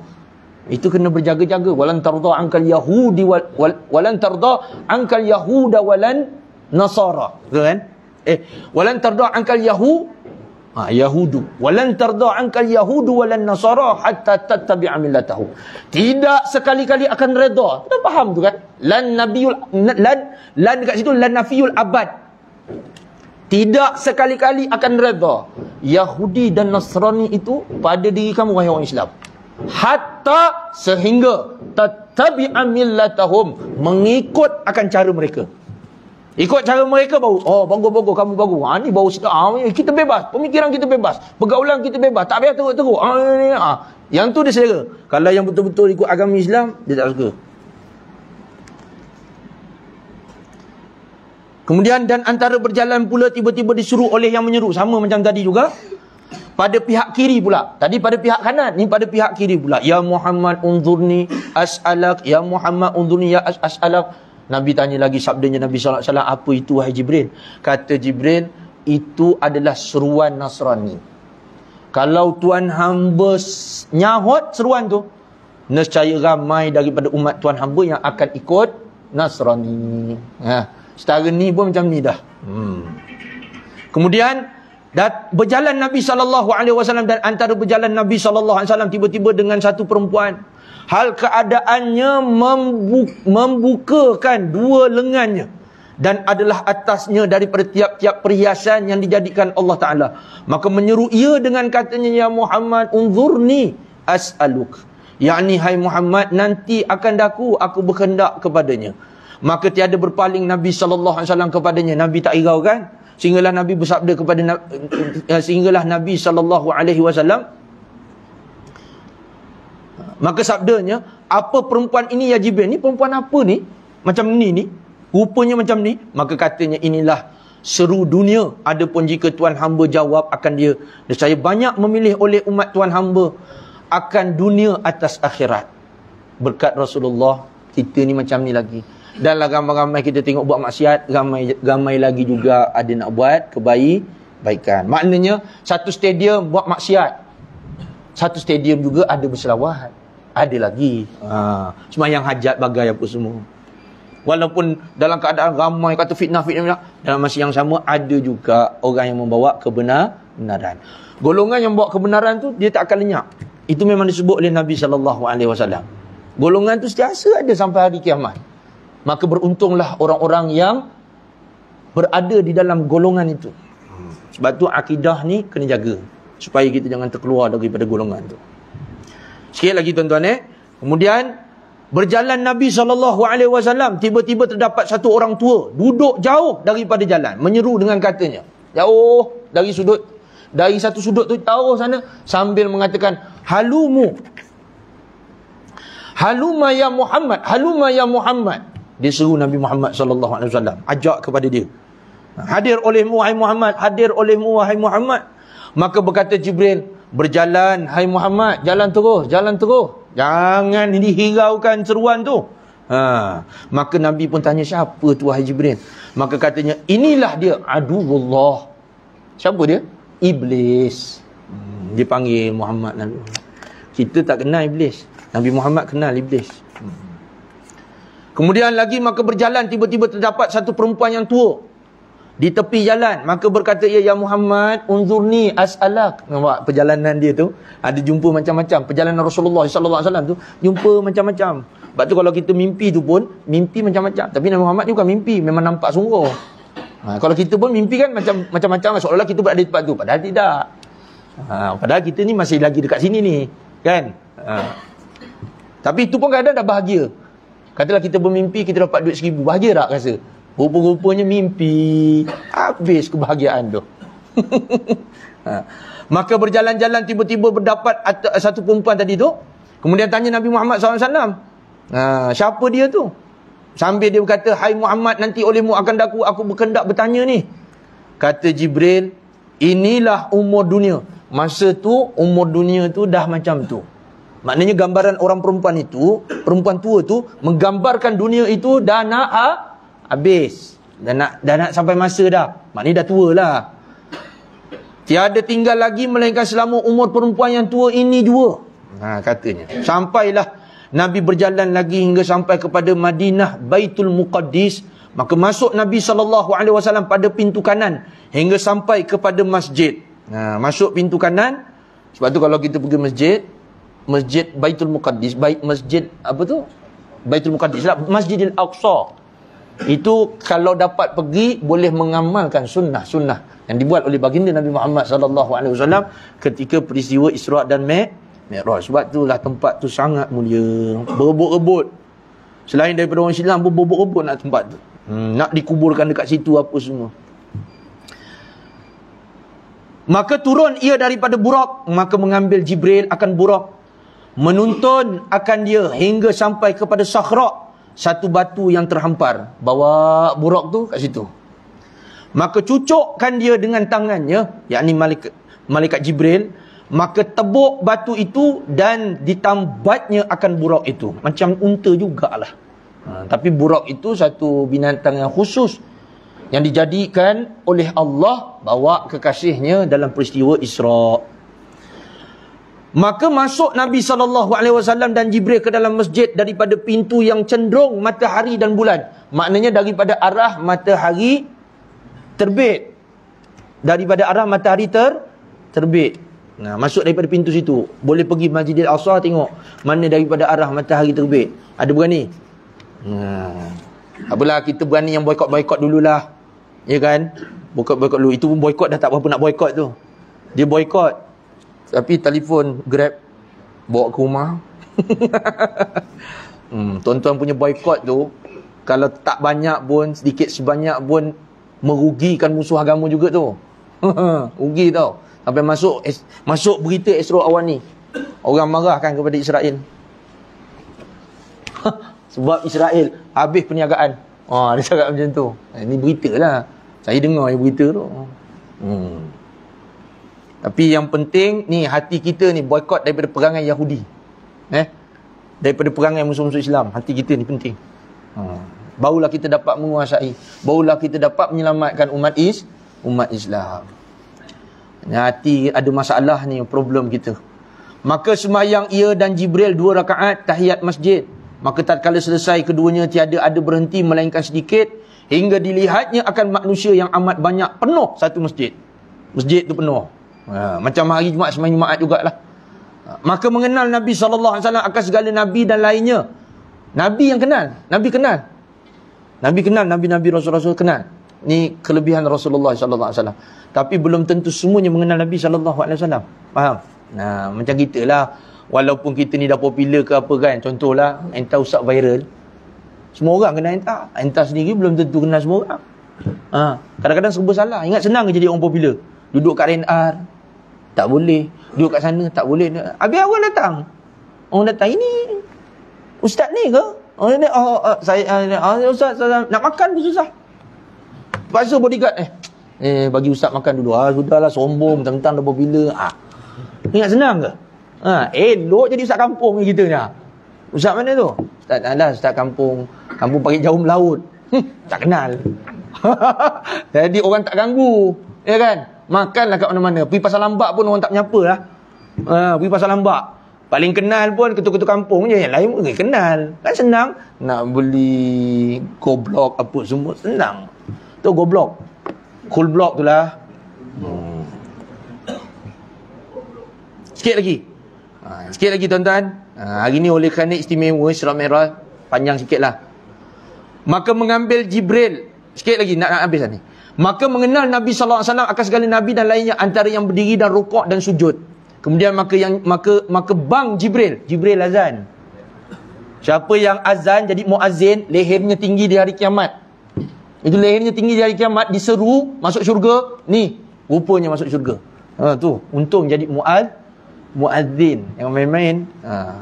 Itu kena berjaga-jaga. Walan tarda angkal Yahudi wal, wal, walan tarda angkal Yahuda walan Nasara. Betul kan? Eh, walan tarda angkal Yahu ha, Yahudu. Walan tarda angkal Yahudu walan Nasara hatta tattabi'a millatahu. Tidak sekali-kali akan redha. Kita faham tu kan? Lan nabiyul lan lan dekat situ lan nafiyul abad. Tidak sekali-kali akan redha Yahudi dan Nasrani itu pada diri kamu wahai orang Islam hatta sehingga tatabi'a millatahum mengikut akan cara mereka ikut cara mereka bau oh bagus-bagus kamu bagus ha ni baru ha, kita bebas pemikiran kita bebas pergaulan kita bebas tak payah teruk-teruk ha, ni, ni, ha. yang tu dia selera kalau yang betul-betul ikut agama Islam dia tak suka kemudian dan antara berjalan pula tiba-tiba disuruh oleh yang menyeru sama macam tadi juga pada pihak kiri pula tadi pada pihak kanan ni pada pihak kiri pula ya muhammad unzurni as'alak ya muhammad unzurni ya as'alak nabi tanya lagi sabdanya nabi sallallahu alaihi wasallam apa itu wahai jibril kata jibril itu adalah seruan nasrani kalau tuan hamba nyahut seruan tu nescaya ramai daripada umat tuan hamba yang akan ikut nasrani ha setara ni pun macam ni dah hmm. kemudian dan berjalan Nabi sallallahu alaihi wasallam dan antara berjalan Nabi sallallahu alaihi wasallam tiba-tiba dengan satu perempuan hal keadaannya membuka, membukakan dua lengannya dan adalah atasnya daripada tiap-tiap perhiasan yang dijadikan Allah taala maka menyeru ia dengan katanya ya Muhammad unzurni as'aluk yakni hai Muhammad nanti akan daku aku berkehendak kepadanya maka tiada berpaling Nabi sallallahu alaihi wasallam kepadanya Nabi tak irau kan sehinggalah Nabi bersabda kepada eh, sehinggalah Nabi sallallahu alaihi wasallam maka sabdanya apa perempuan ini ya Jibril ni perempuan apa ni macam ni ni rupanya macam ni maka katanya inilah seru dunia adapun jika tuan hamba jawab akan dia saya banyak memilih oleh umat tuan hamba akan dunia atas akhirat berkat Rasulullah kita ni macam ni lagi dan lah ramai-ramai kita tengok buat maksiat ramai ramai lagi juga ada nak buat kebaikan maknanya satu stadium buat maksiat satu stadium juga ada berselawat ada lagi ha cuma yang hajat bagai apa semua walaupun dalam keadaan ramai kata fitnah-fitnah dalam masa yang sama ada juga orang yang membawa kebenaran golongan yang buat kebenaran tu dia tak akan lenyap itu memang disebut oleh Nabi sallallahu alaihi wasallam golongan tu sentiasa ada sampai hari kiamat maka beruntunglah orang-orang yang berada di dalam golongan itu. Sebab tu akidah ni kena jaga supaya kita jangan terkeluar daripada golongan tu. Sikit lagi tuan-tuan eh. Kemudian berjalan Nabi saw tiba-tiba terdapat satu orang tua duduk jauh daripada jalan menyeru dengan katanya. Jauh dari sudut dari satu sudut tu jauh sana sambil mengatakan halumu Haluma ya Muhammad, haluma ya Muhammad dia seru Nabi Muhammad SAW ajak kepada dia hadir olehmu hai Muhammad hadir olehmu hai Muhammad maka berkata Jibril berjalan hai Muhammad jalan terus jalan terus jangan dihiraukan seruan tu ha maka Nabi pun tanya siapa tu hai Jibril maka katanya inilah dia aduwullah siapa dia iblis hmm, dia panggil Muhammad Nabi kita tak kenal iblis Nabi Muhammad kenal iblis Kemudian lagi maka berjalan tiba-tiba terdapat satu perempuan yang tua. Di tepi jalan. Maka berkata ia, Ya Muhammad, unzurni as'alak. Nampak perjalanan dia tu? Ada jumpa macam-macam. Perjalanan Rasulullah sallallahu alaihi wasallam tu, jumpa macam-macam. Sebab tu kalau kita mimpi tu pun, mimpi macam-macam. Tapi Nabi Muhammad ni bukan mimpi. Memang nampak sungguh. Ha, kalau kita pun mimpi kan macam-macam. Seolah-olah kita berada di tempat tu. Padahal tidak. Ha, padahal kita ni masih lagi dekat sini ni. Kan? Ha. Tapi itu pun kadang dah bahagia. Katalah kita bermimpi kita dapat duit seribu Bahagia tak rasa? Rupa-rupanya mimpi Habis kebahagiaan tu ha. Maka berjalan-jalan tiba-tiba berdapat satu perempuan tadi tu Kemudian tanya Nabi Muhammad SAW ha. Siapa dia tu? Sambil dia berkata Hai Muhammad nanti olehmu akan daku aku berkendak bertanya ni Kata Jibril Inilah umur dunia Masa tu umur dunia tu dah macam tu Maknanya gambaran orang perempuan itu, perempuan tua tu menggambarkan dunia itu dah nak ha, habis. Dah nak, dah nak sampai masa dah. Maknanya dah tua lah. Tiada tinggal lagi melainkan selama umur perempuan yang tua ini dua. Ha, katanya. Sampailah Nabi berjalan lagi hingga sampai kepada Madinah Baitul Muqaddis. Maka masuk Nabi SAW pada pintu kanan hingga sampai kepada masjid. Ha, masuk pintu kanan. Sebab tu kalau kita pergi masjid, Masjid Baitul Muqaddis, baik masjid apa tu? Baitul Muqaddis lah, Masjidil Aqsa. Itu kalau dapat pergi boleh mengamalkan sunnah-sunnah yang dibuat oleh baginda Nabi Muhammad sallallahu alaihi wasallam ketika peristiwa Isra dan Mi'raj. Sebab itulah tempat tu sangat mulia, berebut-rebut. Selain daripada orang Islam pun berebut-rebut nak lah tempat tu. Hmm, nak dikuburkan dekat situ apa semua. Maka turun ia daripada buruk, maka mengambil Jibril akan buruk menuntun akan dia hingga sampai kepada sakhrak satu batu yang terhampar bawa buruk tu kat situ maka cucukkan dia dengan tangannya yakni malaikat malaikat jibril maka tebuk batu itu dan ditambatnya akan buruk itu macam unta jugalah ha, tapi buruk itu satu binatang yang khusus yang dijadikan oleh Allah bawa kekasihnya dalam peristiwa Isra' Maka masuk Nabi SAW dan Jibril ke dalam masjid daripada pintu yang cenderung matahari dan bulan. Maknanya daripada arah matahari terbit. Daripada arah matahari ter terbit. Nah, masuk daripada pintu situ. Boleh pergi Masjid Al-Aqsa tengok mana daripada arah matahari terbit. Ada berani? Hmm. Apalah kita berani yang boikot-boikot dululah. Ya kan? Boikot-boikot dulu. Itu pun boikot dah tak apa-apa nak boikot tu. Dia boikot. Tapi telefon grab bawa ke rumah. hmm, tuan-tuan punya boycott tu, kalau tak banyak pun, sedikit sebanyak pun, merugikan musuh agama juga tu. Rugi tau. Sampai masuk masuk berita Esro awal ni. Orang marahkan kepada Israel. Sebab Israel habis perniagaan. Ah, oh, dia cakap macam tu. Ini eh, berita lah. Saya dengar berita tu. Hmm. Tapi yang penting ni hati kita ni boikot daripada perangai Yahudi. Eh? Daripada perangai musuh-musuh Islam. Hati kita ni penting. Hmm. Ha. Barulah kita dapat menguasai. Barulah kita dapat menyelamatkan umat is umat Islam. Hati ada masalah ni problem kita. Maka semayang ia dan Jibril dua rakaat tahiyat masjid. Maka tak kala selesai keduanya tiada ada berhenti melainkan sedikit. Hingga dilihatnya akan manusia yang amat banyak penuh satu masjid. Masjid tu penuh. Ha, macam hari Jumat semain Jumat jugalah. Ha, maka mengenal Nabi SAW akan segala Nabi dan lainnya. Nabi yang kenal. Nabi kenal. Nabi kenal. Nabi-Nabi Rasul-Rasul kenal. Ini kelebihan Rasulullah SAW. Tapi belum tentu semuanya mengenal Nabi SAW. Faham? Nah, ha, macam kita lah. Walaupun kita ni dah popular ke apa kan. Contohlah, entah usap viral. Semua orang kenal entah. Entah sendiri belum tentu kenal semua orang. Ha, kadang-kadang ha, serba salah. Ingat senang ke jadi orang popular? Duduk kat RNR, tak boleh. Duduk kat sana, tak boleh. Habis orang datang. Orang datang, ini ustaz ni ke? Oh, ini, oh, oh saya, eh, eh, oh, ustaz, ustaz, nak makan pun susah. pasu bodyguard eh. Eh, bagi ustaz makan dulu. Ah, sudahlah, sombong, bentang-bentang dah popular. Ah. Ingat senang ke? Ha, elok jadi ustaz kampung ni kita ni. Ustaz mana tu? Ustaz, alah, ustaz kampung. Kampung pagi jauh melaut. Hm, tak kenal. jadi orang tak ganggu. Ya kan? makanlah kat mana-mana pergi pasar lambak pun orang tak menyapa lah ha, pergi pasar lambak paling kenal pun ketuk-ketuk kampung je yang lain pun kenal kan senang nak beli goblok apa semua senang tu goblok cool block tu lah hmm. sikit lagi ha, sikit lagi tuan-tuan ha, hari ni oleh kerana istimewa surat merah panjang sikit lah maka mengambil Jibril sikit lagi nak, nak habis lah ni Maka mengenal Nabi sallallahu alaihi wasallam akan segala nabi dan lainnya antara yang berdiri dan rukuk dan sujud. Kemudian maka yang maka maka bang Jibril, Jibril azan. Siapa yang azan jadi muazin, lehernya tinggi di hari kiamat. Itu lehernya tinggi di hari kiamat diseru masuk syurga. Ni, rupanya masuk syurga. Ha tu, untung jadi muaz muazin yang main-main. Ha.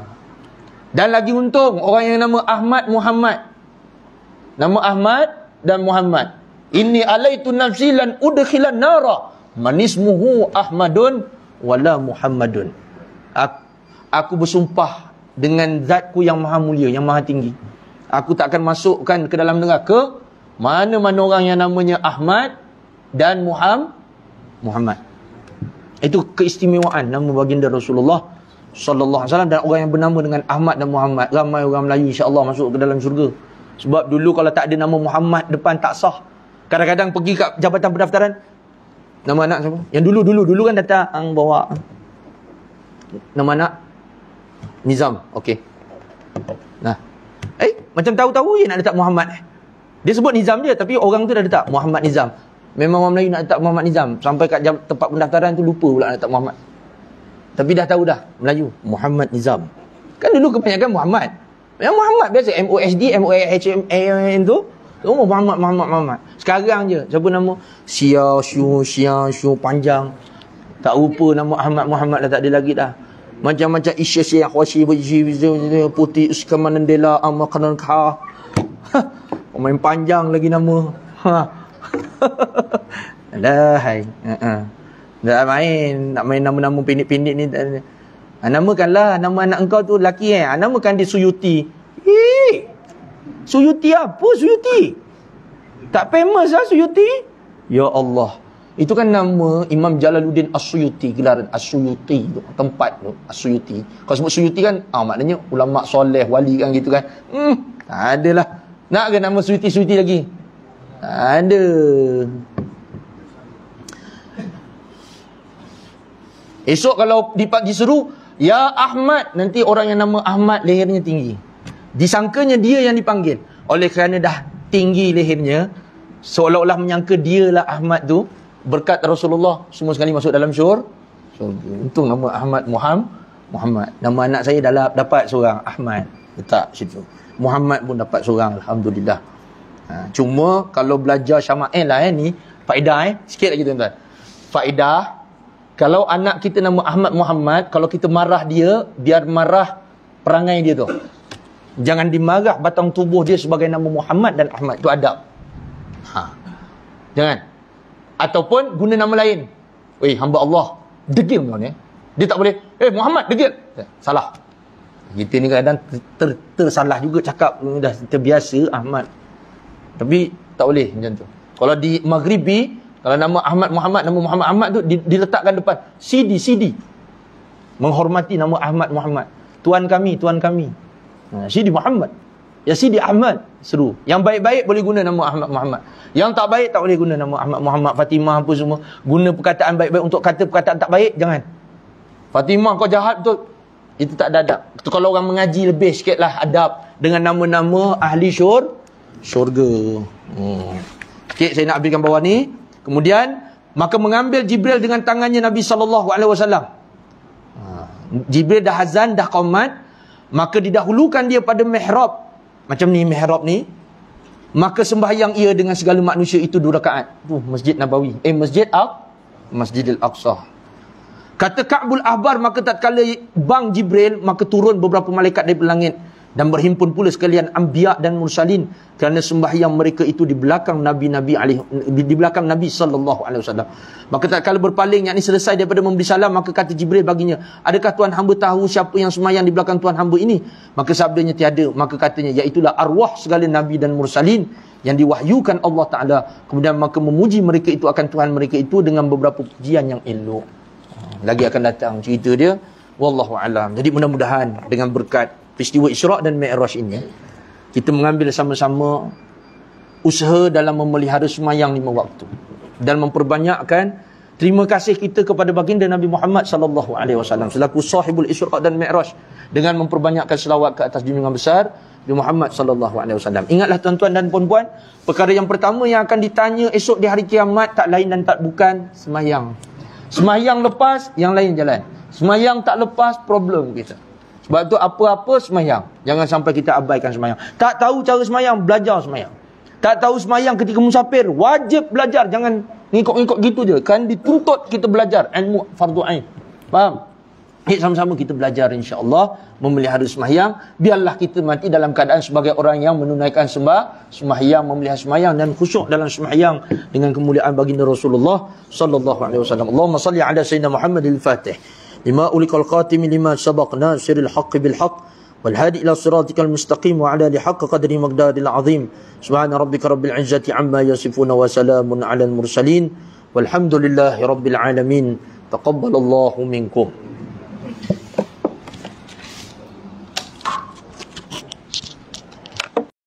Dan lagi untung orang yang nama Ahmad Muhammad. Nama Ahmad dan Muhammad. Inni alaitu nafsi lan udkhilan nara man ismuhu Ahmadun wala Muhammadun. Aku, aku bersumpah dengan zatku yang maha mulia, yang maha tinggi. Aku tak akan masukkan ke dalam neraka mana-mana orang yang namanya Ahmad dan Muhammad. Muhammad. Itu keistimewaan nama baginda Rasulullah sallallahu alaihi wasallam dan orang yang bernama dengan Ahmad dan Muhammad ramai orang Melayu insya-Allah masuk ke dalam syurga. Sebab dulu kalau tak ada nama Muhammad depan tak sah. Kadang-kadang pergi kat jabatan pendaftaran Nama anak siapa? Yang dulu-dulu dulu kan datang bawa Nama anak Nizam Okay Nah Eh macam tahu-tahu je nak letak Muhammad Dia sebut Nizam dia Tapi orang tu dah letak Muhammad Nizam Memang orang Melayu nak letak Muhammad Nizam Sampai kat tempat pendaftaran tu lupa pula nak letak Muhammad Tapi dah tahu dah Melayu Muhammad Nizam Kan dulu kebanyakan Muhammad Yang Muhammad biasa m o S d m M-O-H-M-A-N tu Semua Muhammad Muhammad Muhammad sekarang je siapa nama? Sia Syu Sia Syu panjang. Tak rupa nama Ahmad Muhammad dah tak ada lagi dah. Macam-macam isya Sia Khawashi putih Uskaman Nandela Amma Kanan Kha. Main panjang lagi nama. Ha. Dah hai. Ha. Dah main nak main nama-nama pendek-pendek ni tak ada. Ha, namakanlah nama anak engkau tu laki eh. Ha, namakan dia Suyuti. Hei. Suyuti apa Suyuti? Tak famous lah Suyuti. Ya Allah. Itu kan nama Imam Jalaluddin As-Suyuti. Gelaran As-Suyuti tu. Tempat tu. As-Suyuti. Kalau sebut Suyuti kan, ah, maknanya ulama' soleh, wali kan gitu kan. Hmm, tak ada lah. Nak ke nama Suyuti-Suyuti lagi? Tak ada. Esok kalau dipak diseru, Ya Ahmad, nanti orang yang nama Ahmad lehernya tinggi. Disangkanya dia yang dipanggil. Oleh kerana dah tinggi lehernya seolah-olah menyangka lah Ahmad tu berkat Rasulullah semua sekali masuk dalam syur syurga untung nama Ahmad Muhammad Muhammad nama anak saya dah dapat seorang Ahmad letak situ Muhammad pun dapat seorang alhamdulillah ha, cuma kalau belajar syama'il lah eh ni faedah eh sikit lagi tuan-tuan faedah kalau anak kita nama Ahmad Muhammad kalau kita marah dia biar marah perangai dia tu Jangan dimarah batang tubuh dia sebagai nama Muhammad dan Ahmad. Itu adab. Ha. Jangan. Ataupun guna nama lain. Eh, hamba Allah. Degil kau ni. Eh. Dia tak boleh. Eh, Muhammad, degil. Ya, salah. Kita ni kadang tersalah juga cakap. Hmm, dah terbiasa Ahmad. Tapi tak boleh macam tu. Kalau di Maghribi, kalau nama Ahmad Muhammad, nama Muhammad Ahmad tu diletakkan depan. Sidi, sidi. Menghormati nama Ahmad Muhammad. Tuan kami, tuan kami. Ha, Sidi Muhammad. Ya Sidi Ahmad. Seru. Yang baik-baik boleh guna nama Ahmad Muhammad. Yang tak baik tak boleh guna nama Ahmad Muhammad, Fatimah apa semua. Guna perkataan baik-baik untuk kata perkataan tak baik, jangan. Fatimah kau jahat betul. Itu tak ada adab. Itu kalau orang mengaji lebih sikit lah adab dengan nama-nama ahli syur, syurga. Hmm. Okay, saya nak ambilkan bawah ni. Kemudian, maka mengambil Jibril dengan tangannya Nabi SAW. Ha. Jibril dah hazan dah komat maka didahulukan dia pada mihrab macam ni mihrab ni maka sembahyang ia dengan segala manusia itu dua rakaat tuh masjid nabawi eh masjid al masjidil aqsa kata ka'bul ahbar maka tatkala bang jibril maka turun beberapa malaikat dari langit dan berhimpun pula sekalian anbiya dan mursalin kerana sembahyang mereka itu di belakang nabi-nabi alaih di, belakang nabi sallallahu alaihi wasallam maka tak kala berpaling yakni selesai daripada memberi salam maka kata jibril baginya adakah tuan hamba tahu siapa yang sembahyang di belakang tuan hamba ini maka sabdanya tiada maka katanya iaitu lah arwah segala nabi dan mursalin yang diwahyukan Allah taala kemudian maka memuji mereka itu akan tuhan mereka itu dengan beberapa pujian yang elok hmm, lagi akan datang cerita dia wallahu alam jadi mudah-mudahan dengan berkat peristiwa Isra' dan Mi'raj ini, kita mengambil sama-sama usaha dalam memelihara semayang lima waktu dan memperbanyakkan terima kasih kita kepada baginda Nabi Muhammad sallallahu alaihi wasallam selaku sahibul Isra' dan Mi'raj dengan memperbanyakkan selawat ke atas junjungan besar Nabi Muhammad sallallahu alaihi wasallam. Ingatlah tuan-tuan dan puan-puan, perkara yang pertama yang akan ditanya esok di hari kiamat tak lain dan tak bukan semayang. Semayang lepas, yang lain jalan. Semayang tak lepas, problem kita. Sebab tu apa-apa semayang. Jangan sampai kita abaikan semayang. Tak tahu cara semayang, belajar semayang. Tak tahu semayang ketika musafir, wajib belajar. Jangan ngikut-ngikut gitu je. Kan dituntut kita belajar ilmu ain, Faham? Eh, sama-sama kita belajar insya Allah memelihara semayang. Biarlah kita mati dalam keadaan sebagai orang yang menunaikan sembah. Semayang, memelihara semayang dan khusyuk dalam semayang dengan kemuliaan baginda Rasulullah SAW. Allahumma salli ala Sayyidina Muhammad al-Fatih. لما أولك القاتم لما سبق ناصر الحق بالحق والهادي إلى صراطك المستقيم وعلى لحق قدر مقدار العظيم سبحان ربك رب العزة عما يصفون وسلام على المرسلين والحمد لله رب العالمين تقبل الله منكم